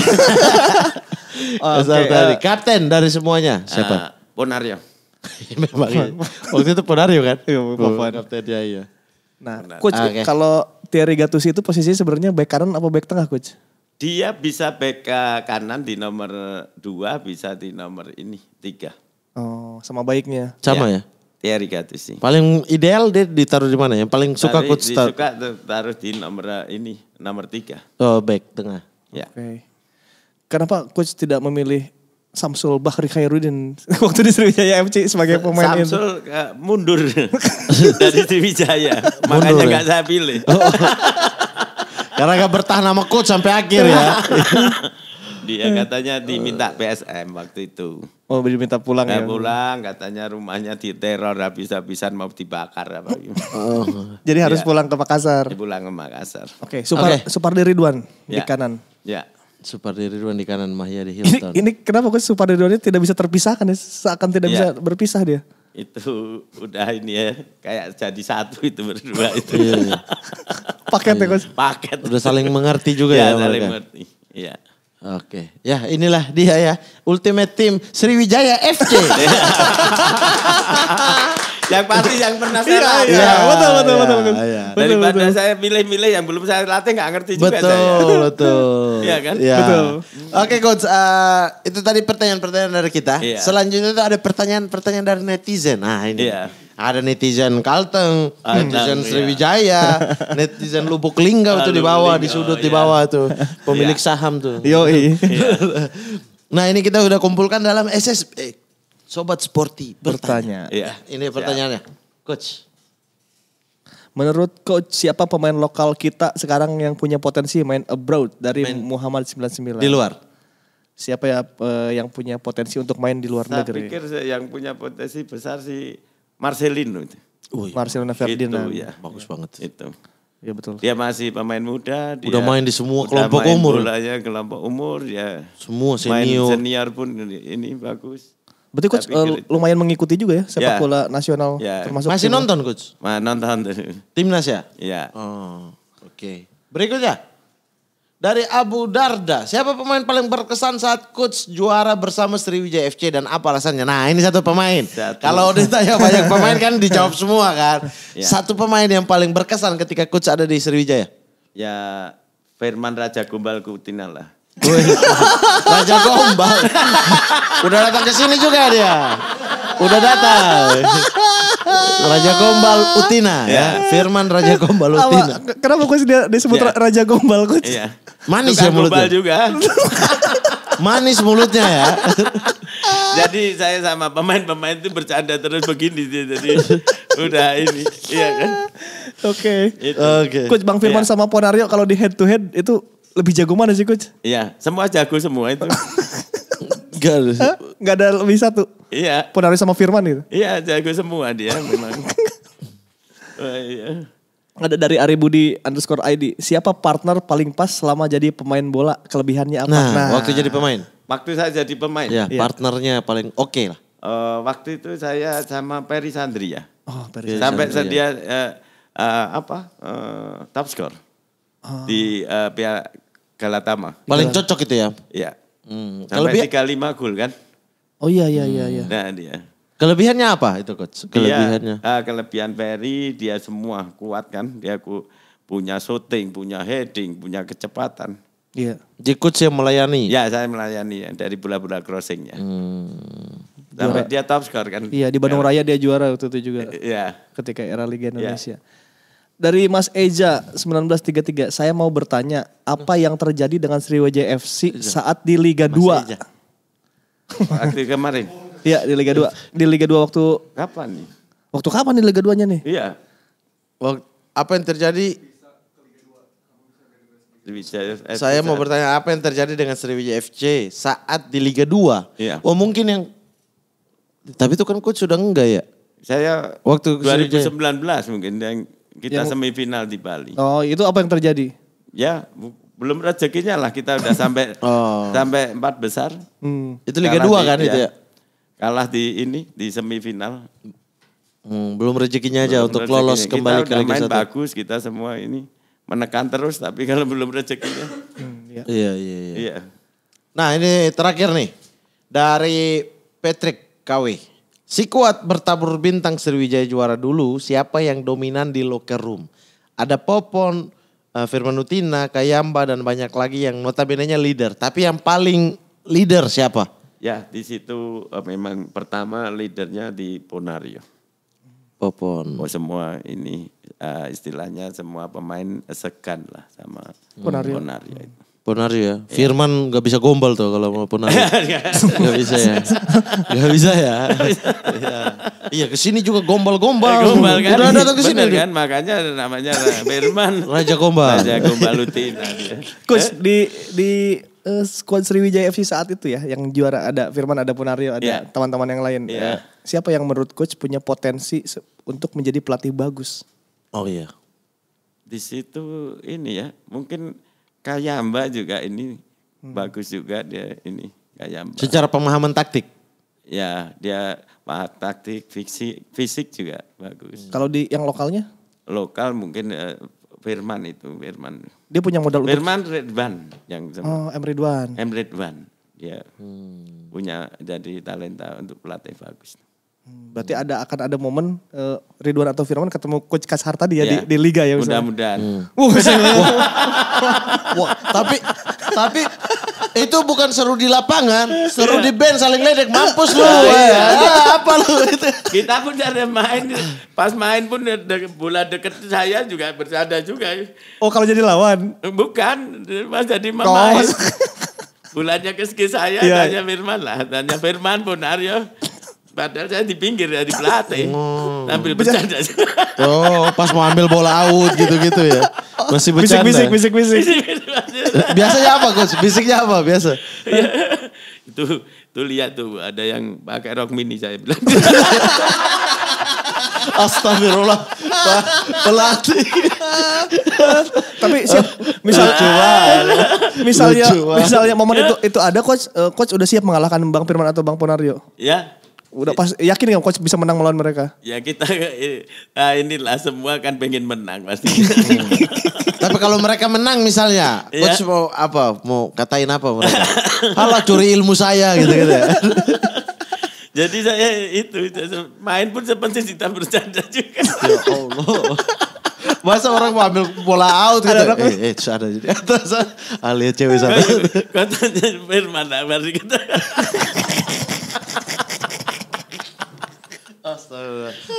oh, kasar okay. tadi. Eh, kapten dari semuanya siapa? Uh, Bonario. Memang ya. Waktu itu Bonario kan? Iya, Bapak oh. kapten dia iya. Nah, coach okay. kalau Thierry Gattuso itu posisinya sebenarnya back kanan apa back tengah coach? Dia bisa back eh, kanan di nomor dua, bisa di nomor ini tiga. Oh, sama baiknya. Sama iya. ya? ya? Thierry iya, Gattuso sih. Paling ideal dia ditaruh di mana? Yang paling suka coach suka taruh di nomor eh, ini nomor tiga. Oh back tengah. Ya. Okay. Kenapa coach tidak memilih Samsul Bahri Khairuddin waktu di Sriwijaya FC sebagai pemain Samsul Uh, mundur dari Sriwijaya, makanya ya? nggak ya? saya pilih. Oh, oh. Karena gak bertahan sama coach sampai akhir ya. Dia eh. katanya diminta eh. PSM waktu itu. Oh, diminta pulang Nggak ya? pulang, katanya rumahnya di teror habis-habisan mau dibakar apa gitu. Jadi harus iya. pulang ke Makassar. Iya, pulang ke Makassar. Oke, okay, Super okay. Supardi Ridwan ya. di kanan. Ya. Supardi Ridwan di kanan Mahya di Hilton. Ini, ini kenapa kok Supardi Ridwan ini tidak bisa terpisahkan ya? Seakan tidak ya. bisa berpisah dia. Itu udah ini ya, kayak jadi satu itu berdua itu. Iya, paket ya, Paket. Udah saling mengerti juga ya, ya saling mereka. mengerti. Iya. Oke, ya inilah dia ya ultimate team Sriwijaya FC. yang pasti yang pernah saya iya, latih. Iya, betul, betul, ya, betul, betul. Ya. Daripada betul. saya milih-milih yang belum saya latih nggak ngerti juga betul, saya. Betul, betul. Iya kan? Iya. Betul. Oke coach, uh, itu tadi pertanyaan-pertanyaan dari kita. Ya. Selanjutnya itu ada pertanyaan-pertanyaan dari netizen. Nah ini. Iya ada netizen Kalteng, ah, netizen iya. Sriwijaya, netizen Lubuk Lingga itu di bawah, di sudut di iya. bawah tuh, iya. pemilik saham tuh. Yoi. nah ini kita udah kumpulkan dalam SSB, eh, Sobat Sporty bertanya. Iya. Ini pertanyaannya, Coach. Menurut coach siapa pemain lokal kita sekarang yang punya potensi main abroad dari main Muhammad 99? Di luar. Siapa ya uh, yang punya potensi untuk main di luar saya negeri? Saya pikir yang punya potensi besar sih Marcelino itu. Oh, iya. Marcelino Ferdinand. Itu, ya. Bagus ya. banget. Itu. Ya betul. Dia masih pemain muda. Dia udah main di semua kelompok main umur. Bolanya kelompok umur ya. Semua senior. Main senior pun ini bagus. Berarti coach uh, lumayan mengikuti juga ya sepak ya. bola nasional ya. termasuk Masih nonton coach? Nah, nonton. Timnas ya? Iya. Oh, oke. Okay. Berikutnya dari Abu Darda. Siapa pemain paling berkesan saat coach juara bersama Sriwijaya FC dan apa alasannya? Nah ini satu pemain. Satu. Kalau ditanya banyak pemain kan dijawab semua kan. Ya. Satu pemain yang paling berkesan ketika coach ada di Sriwijaya? Ya Firman Raja Gombal Kutina lah. Raja Gombal. Udah datang ke sini juga dia udah datang. Raja Gombal Utina ya. ya. Firman Raja Gombal Utina. Apa, kenapa gue sih disebut ya. Raja Gombal gue? Iya. Manis ya mulutnya. juga. Manis mulutnya ya. Jadi saya sama pemain-pemain itu bercanda terus begini jadi udah ini iya kan. Oke. Okay. Oke. Coach Bang Firman ya. sama Ponario kalau di head to head itu lebih jago mana sih coach? Iya, semua jago semua itu. Gak ada. Hah? Gak ada lebih satu. Iya. Ponaris sama Firman gitu. Iya, jago semua dia memang. oh, iya. Ada dari Ari Budi underscore ID. Siapa partner paling pas selama jadi pemain bola? Kelebihannya apa? Nah, nah. waktu jadi pemain. Waktu saya jadi pemain. Ya, ya. partnernya paling oke okay lah. Uh, waktu itu saya sama Peri ya. Oh, Peri iya, Sampai Sandria. Sampai dia uh, eh, uh, eh, apa? Uh, top score. Oh. Di uh, pihak Galatama. Paling iya. cocok itu ya? Iya. Hmm. Sampai tiga lima gol kan? Oh iya iya iya. iya. Nah dia. Kelebihannya apa itu coach? Kelebihannya? Dia, uh, kelebihan Ferry dia semua kuat kan? Dia ku, punya shooting, punya heading, punya kecepatan. Iya. Jadi coach yang melayani. Ya saya melayani ya, dari bola-bola crossingnya. Hmm. Sampai dia top score kan. Iya di Bandung ya. Raya dia juara waktu itu juga. Iya. Ketika era Liga iya. Indonesia. Ya dari Mas Eja 1933, saya mau bertanya apa yang terjadi dengan Sriwijaya FC saat di Liga 2? Akhir kemarin. Iya, di Liga 2. Di Liga 2 waktu kapan nih? Waktu kapan di Liga 2-nya nih? Iya. Waktu apa yang terjadi? Saya mau bertanya apa yang terjadi dengan Sriwijaya FC saat di Liga 2? Iya. Oh, mungkin yang tapi itu kan coach sudah enggak ya? Saya waktu 2019 Sriwijaya. mungkin yang kita yang... semifinal di Bali. Oh, itu apa yang terjadi? Ya, belum rezekinya lah kita udah sampai oh. sampai empat besar. Hmm. Itu Liga dua 2 kan ya, itu ya. Kalah di ini di semifinal. Hmm, belum rezekinya aja belum untuk rezekinya. lolos kembali ke Liga main Kita bagus kita semua ini menekan terus tapi kalau belum rezekinya. Hmm, iya, iya. Iya, iya, Nah, ini terakhir nih dari Patrick Kawi. Si kuat bertabur bintang Sriwijaya juara dulu siapa yang dominan di locker room. Ada Popon, eh, Firmanutina, Kayamba dan banyak lagi yang notabene-nya leader. Tapi yang paling leader siapa? Ya di situ eh, memang pertama leadernya di Ponario. Popon. Oh semua ini uh, istilahnya semua pemain sekan lah sama Ponario, Ponario itu. Ponari ya. Iya. Firman gak bisa gombal tuh kalau mau Ponari. Iya, iya. gak, bisa ya. gak bisa ya. Iya kesini juga gombal-gombal. Eh, gombal kan. Udah datang kesini. Bener kan makanya namanya Firman. Raja Gombal. Raja Gombal Lutin. Nah, coach eh? di di uh, squad Sriwijaya FC saat itu ya yang juara ada Firman ada Punario ada teman teman-teman yang lain. Yeah. siapa yang menurut coach punya potensi untuk menjadi pelatih bagus? Oh iya. Di situ ini ya mungkin kayak Mbak juga ini hmm. bagus juga dia ini Kayamba. Secara pemahaman taktik. Ya, dia paham taktik, fisik, fisik juga bagus. Kalau di yang lokalnya? Lokal mungkin uh, Firman itu, Firman. Dia punya modal Firman untuk... Redwan yang sama. Oh, M Ridwan. M Ridwan. Dia hmm. punya jadi talenta untuk pelatih bagus. Hmm. Berarti ada akan ada momen uh, Ridwan atau Firman ketemu coach Kashar tadi ya yeah. di, di liga ya Mudah-mudahan. Hmm. Wah, wah, tapi tapi itu bukan seru di lapangan, seru di band saling ledek mampus lu. ya. apa lu itu? Kita pun ada main, pas main pun de de bola deket saya juga bercanda juga. Oh kalau jadi lawan? Bukan, pas jadi main. Bulannya keski saya, yeah. tanya Firman lah, tanya Firman pun Aryo. Ya. Padahal saya di pinggir ya di pelatih. Oh. Ambil bercanda. Oh, pas mau ambil bola out gitu-gitu ya. Masih bercanda. Bisik bisik bisik bisik. Eh, biasanya apa, Gus? Bisiknya apa biasa? Ya, itu tuh lihat tuh ada yang pakai rok mini saya bilang. Astagfirullah. Pelatih. Tapi siap misal coba. Misalnya misalnya momen itu itu ada coach eh, coach udah siap mengalahkan Bang Firman atau Bang Ponario? Ya. Udah pas yakin nggak coach bisa menang melawan mereka? Ya kita nah inilah semua kan pengen menang pasti. Tapi kalau mereka menang misalnya, ya. coach mau apa? Mau katain apa mereka? Halah curi ilmu saya gitu-gitu. Ya. Jadi saya itu main pun seperti kita bercanda juga. Ya Allah. Masa orang mau ambil bola out gitu. Ada, eh, eh, ada jadi atas. Ah, lihat cewek sana. Katanya Firman berarti kita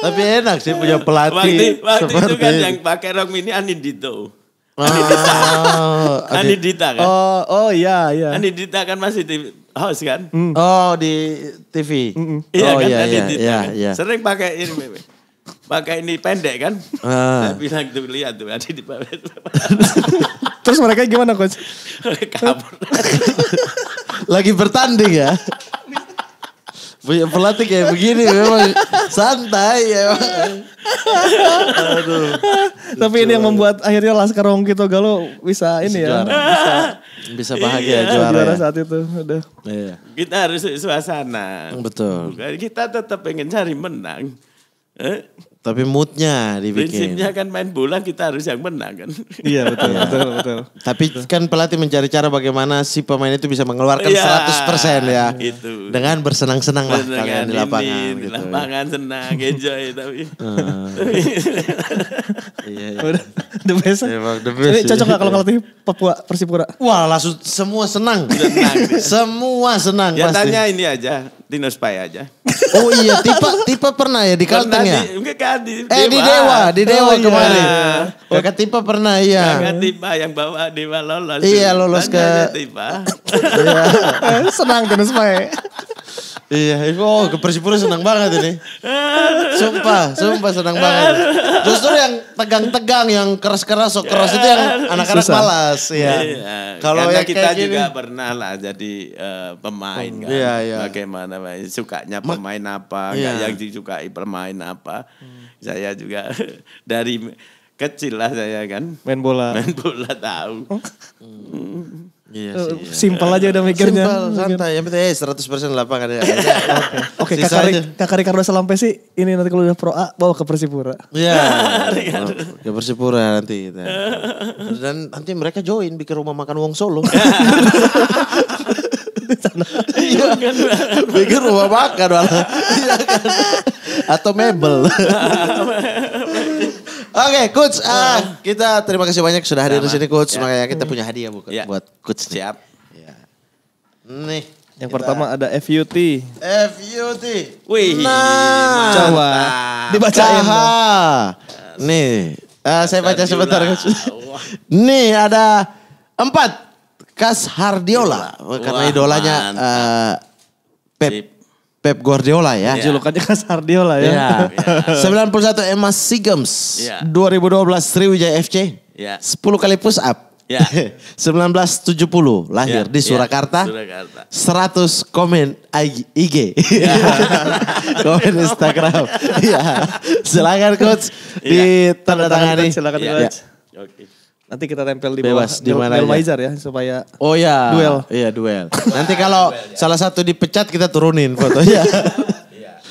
Tapi enak sih punya pelatih. Waktu, waktu itu kan yang pakai rok mini Anindito. Oh, Anidita kan? Oh, oh iya, iya. Anidita kan masih di house kan? Hmm. Oh, di TV. Mm -mm. Iya oh, kan, iya, iya Anidita iya, kan? Iya. Sering pakai ini. pakai ini pendek kan. Ah. Saya bilang tuh lihat tuh ada Terus mereka gimana coach? Kabur. Lagi bertanding ya punya pelatih kayak begini memang santai ya. Aduh. Tapi ini yang membuat akhirnya Laskar Wongki Galo bisa ini ya. Bisa, bahagia iya. juara. Juara saat itu udah. Iya. Kita harus suasana. Betul. Kita tetap ingin cari menang. Eh? Tapi moodnya dibikin. Prinsipnya kan main bola kita harus yang menang kan. Iya betul, betul, iya. betul, betul. Tapi kan pelatih mencari cara bagaimana si pemain itu bisa mengeluarkan ya, 100% ya. Gitu. Dengan bersenang-senang lah kalian di lapangan. gitu. Di ya. lapangan senang, enjoy tapi. Ah. Iya, iya. iya, iya. The best. Emang the best. Ini cocok gak kalau pelatih Papua Persipura? Wah langsung semua senang. senang semua senang ya, pasti. tanya ini aja Dino Spy aja. Oh iya, tipe tipe pernah ya di Kalteng ya? enggak kan di Eh di Dewa, di Dewa oh, iya. kemarin. Iya. Oh, Kakak pernah iya. Kakak tipe yang bawa Dewa lolos. Iya, lolos ke Tipa. iya. Senang Dino Spy. Iya, oh ke Persipura senang banget ini. Sumpah, sumpah senang banget. Justru yang tegang-tegang, yang keras-keras, sok keras itu yang anak-anak malas. Iya. iya. Kalau yang kita juga gini. pernah lah jadi uh, pemain kan. Iya, iya. Bagaimana sukanya pemain apa, iya. yang disukai pemain apa. Hmm. Saya juga dari kecil lah saya kan. Main bola. Main bola tahu. Oh. Hmm. Iya eh, sih, iya. Simpel aja udah mikirnya. Simpel, santai. Yang penting eh 100% lapangan ya. Oke, kakak, kakak Ricardo selampe sih ini nanti kalau udah pro A bawa ke Persipura. Iya. ke Persipura nanti kita. Gitu. Dan nanti mereka join bikin rumah makan wong Solo. Iya. bikin rumah makan malah. Iya kan? Atau mebel. Oke, okay, coach. Uh, kita terima kasih banyak sudah hadir di sini coach. Ya. Makanya kita punya hadiah buat, ya. buat coach. Siap. Ya. Nih. Yang kita... pertama ada FUT. FUT. Wih. Nah, coba dibacain. Nih, uh, saya baca sebentar coach. Nih ada empat Kas Hardiola karena idolanya uh, Pep Pep Guardiola ya. Yeah. Julukannya Sardiola kan ya. Yeah. 91 emas SEA Yeah. 2012 Sriwijaya FC. Yeah. Iya. 10 kali push up. Yeah. 1970 lahir yeah. di Surakarta. Yeah. Surakarta. 100 komen IG. Yeah. komen Instagram. yeah. Silakan coach yeah. ditandatangani. Silakan coach. Yeah. Oke. Okay. Nanti kita tempel di bawah Bebas, di mana ya supaya Oh ya. Duel. Iya, duel. Nanti kalau ya. salah satu dipecat kita turunin fotonya. Iya.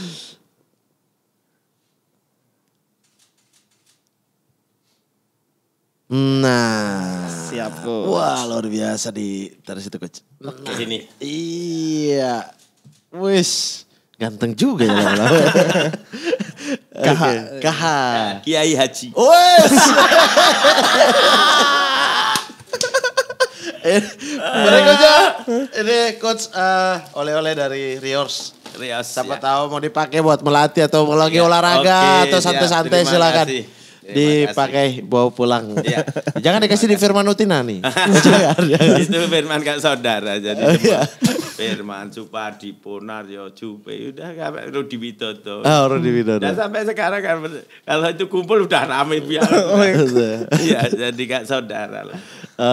Nah, siap coach. Wah, luar biasa di taruh situ coach. Nah, sini. Iya. Wish. Ganteng juga ya lama-lama. Kaha. Kaha. Kiai Haji. Wes. Eh, Mereka eh. aja. Ini coach uh, oleh-oleh dari Riors. Rios. Siapa ya. tahu mau dipakai buat melatih atau lagi iya. olahraga okay, atau santai-santai silakan. Kasih. Eh, dipakai bawa pulang. Iya. Jangan dikasih di Firman Utina nih. Itu Firman kak saudara jadi oh, iya. Firman Supardi Ponaryo ya, Jupe udah kayak Rudi Widodo. Oh, Rudi Widodo. Dan sampai sekarang kan kalau itu kumpul udah rame biar. Oh, iya. iya, jadi kak saudara lah.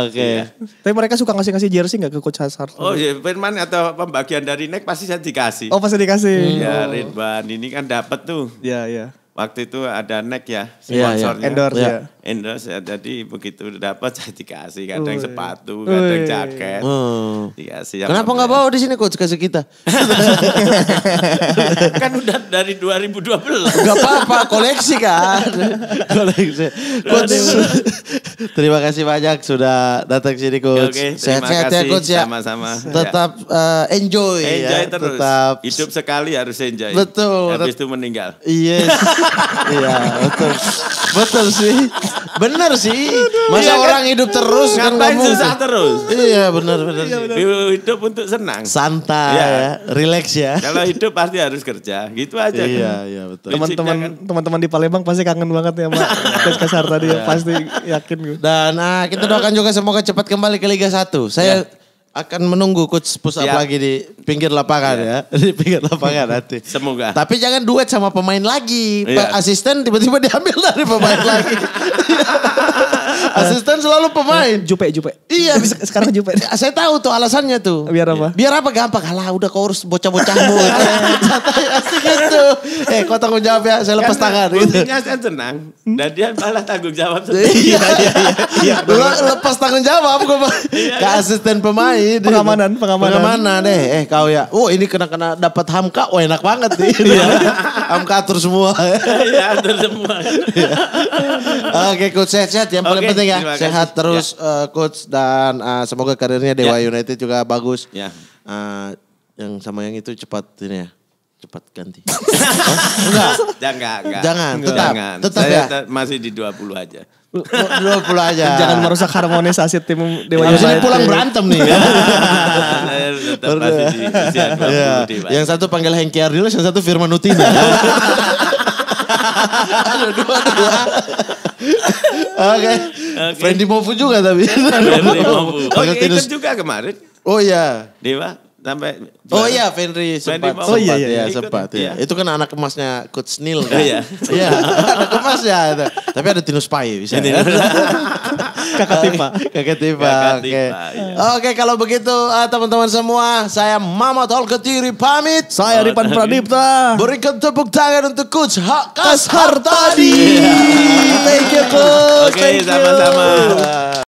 Oke. Okay. Iya. Tapi mereka suka ngasih-ngasih jersey nggak ke Coach Hazard? Oh iya, Firman atau pembagian dari Nek pasti saya dikasih. Oh pasti dikasih. Iya, hmm. Ridwan ini kan dapat tuh. Iya, iya. Waktu itu ada Neck ya, iya, iya. sponsornya. Yeah, yeah. Endorse ya. Yeah endorse ya jadi begitu dapat saya dikasih kadang Ui. sepatu, kadang Ui. jaket. Oh. Dikasih Kenapa nggak ya? bawa di sini coach kasih kita? kan udah dari 2012. Gak apa-apa koleksi kan. koleksi. Coach, terima kasih banyak sudah datang sini coach. Oke, okay, sehat-sehat ya coach ya. Sama-sama. Tetap uh, eh, enjoy, enjoy ya. terus. Tetap hidup sekali harus enjoy. Betul. Habis itu meninggal. Yes. Iya. iya, betul. Betul sih bener sih. Masa iya, kan? orang kan? hidup terus Ngapain kan Ngapain susah terus. Iya bener bener. Iya, bener. Hidup untuk senang. Santai iya. ya. Relax ya. Kalau hidup pasti harus kerja. Gitu aja. Iya kan. iya, iya betul. Teman-teman kan. teman-teman di Palembang pasti kangen banget ya sama Tes Kasar tadi ya. Pasti yakin gue. Dan nah, kita doakan juga semoga cepat kembali ke Liga 1. Saya ya akan menunggu coach push up ya. lagi di pinggir lapangan iya. ya. ya. Di pinggir lapangan nanti. Semoga. Tapi jangan duet sama pemain lagi. Ya. Asisten tiba-tiba diambil dari pemain lagi. Asisten selalu pemain. Jupe, Jupe. Iya. Bisa, sekarang Jupe. Saya tahu tuh alasannya tuh. Biar apa? Biar apa gampang. Alah udah kau urus bocah-bocahmu. Santai asik gitu. Eh kau tanggung jawab ya. Saya lepas tangan. Intinya gitu. saya tenang. Hmm? Dan dia malah tanggung jawab iya, sendiri. Iya, iya, iya Lepas tanggung jawab. Iya, Ke asisten pemain. Hmm. Pengamanan, pengamanan. Pengamanan deh. Eh kau ya. Oh ini kena-kena dapat hamka. Oh enak banget nih. Hamka atur semua. Iya atur semua. Oke coach sehat-sehat. Yang paling okay, penting ya. Sehat terus ya. uh, coach dan uh, semoga karirnya Dewa ya. United juga bagus. Ya. Uh, yang sama yang itu cepat ini ya cepat ganti. oh, enggak. Jangan, enggak. Jangan, enggak. tetap. Jangan. Ya. Tetap Saya ya. masih di 20 aja. 20 aja. Jangan merusak harmonisasi tim Dewa United. Ini pulang berantem nih. ya. tetap masih di usia 20 ya. Yang satu panggil Hengki Ardiles, yang satu Firman Utina. Ada dua dua. Oke. Friendly Mofu juga tapi. Friendly Mofu. Oh, ikut iya, juga kemarin. Oh iya. Dewa sampai Oh iya Fenri sempat. oh iya iya, iya, iya sempat ya. Itu kan anak emasnya Coach Neil oh kan. Iya. Iya, anak emas ya. Tapi ada Tinus Pai bisa. Kakak tifa Kakak tifa Oke. Iya. Oke, kalau begitu ah, teman-teman semua, saya Mama Tol Ketiri pamit. Saya Ripan Pradipta. Berikan tepuk tangan untuk Coach Hakas Hartadi. Thank you Coach. Oke, sama-sama.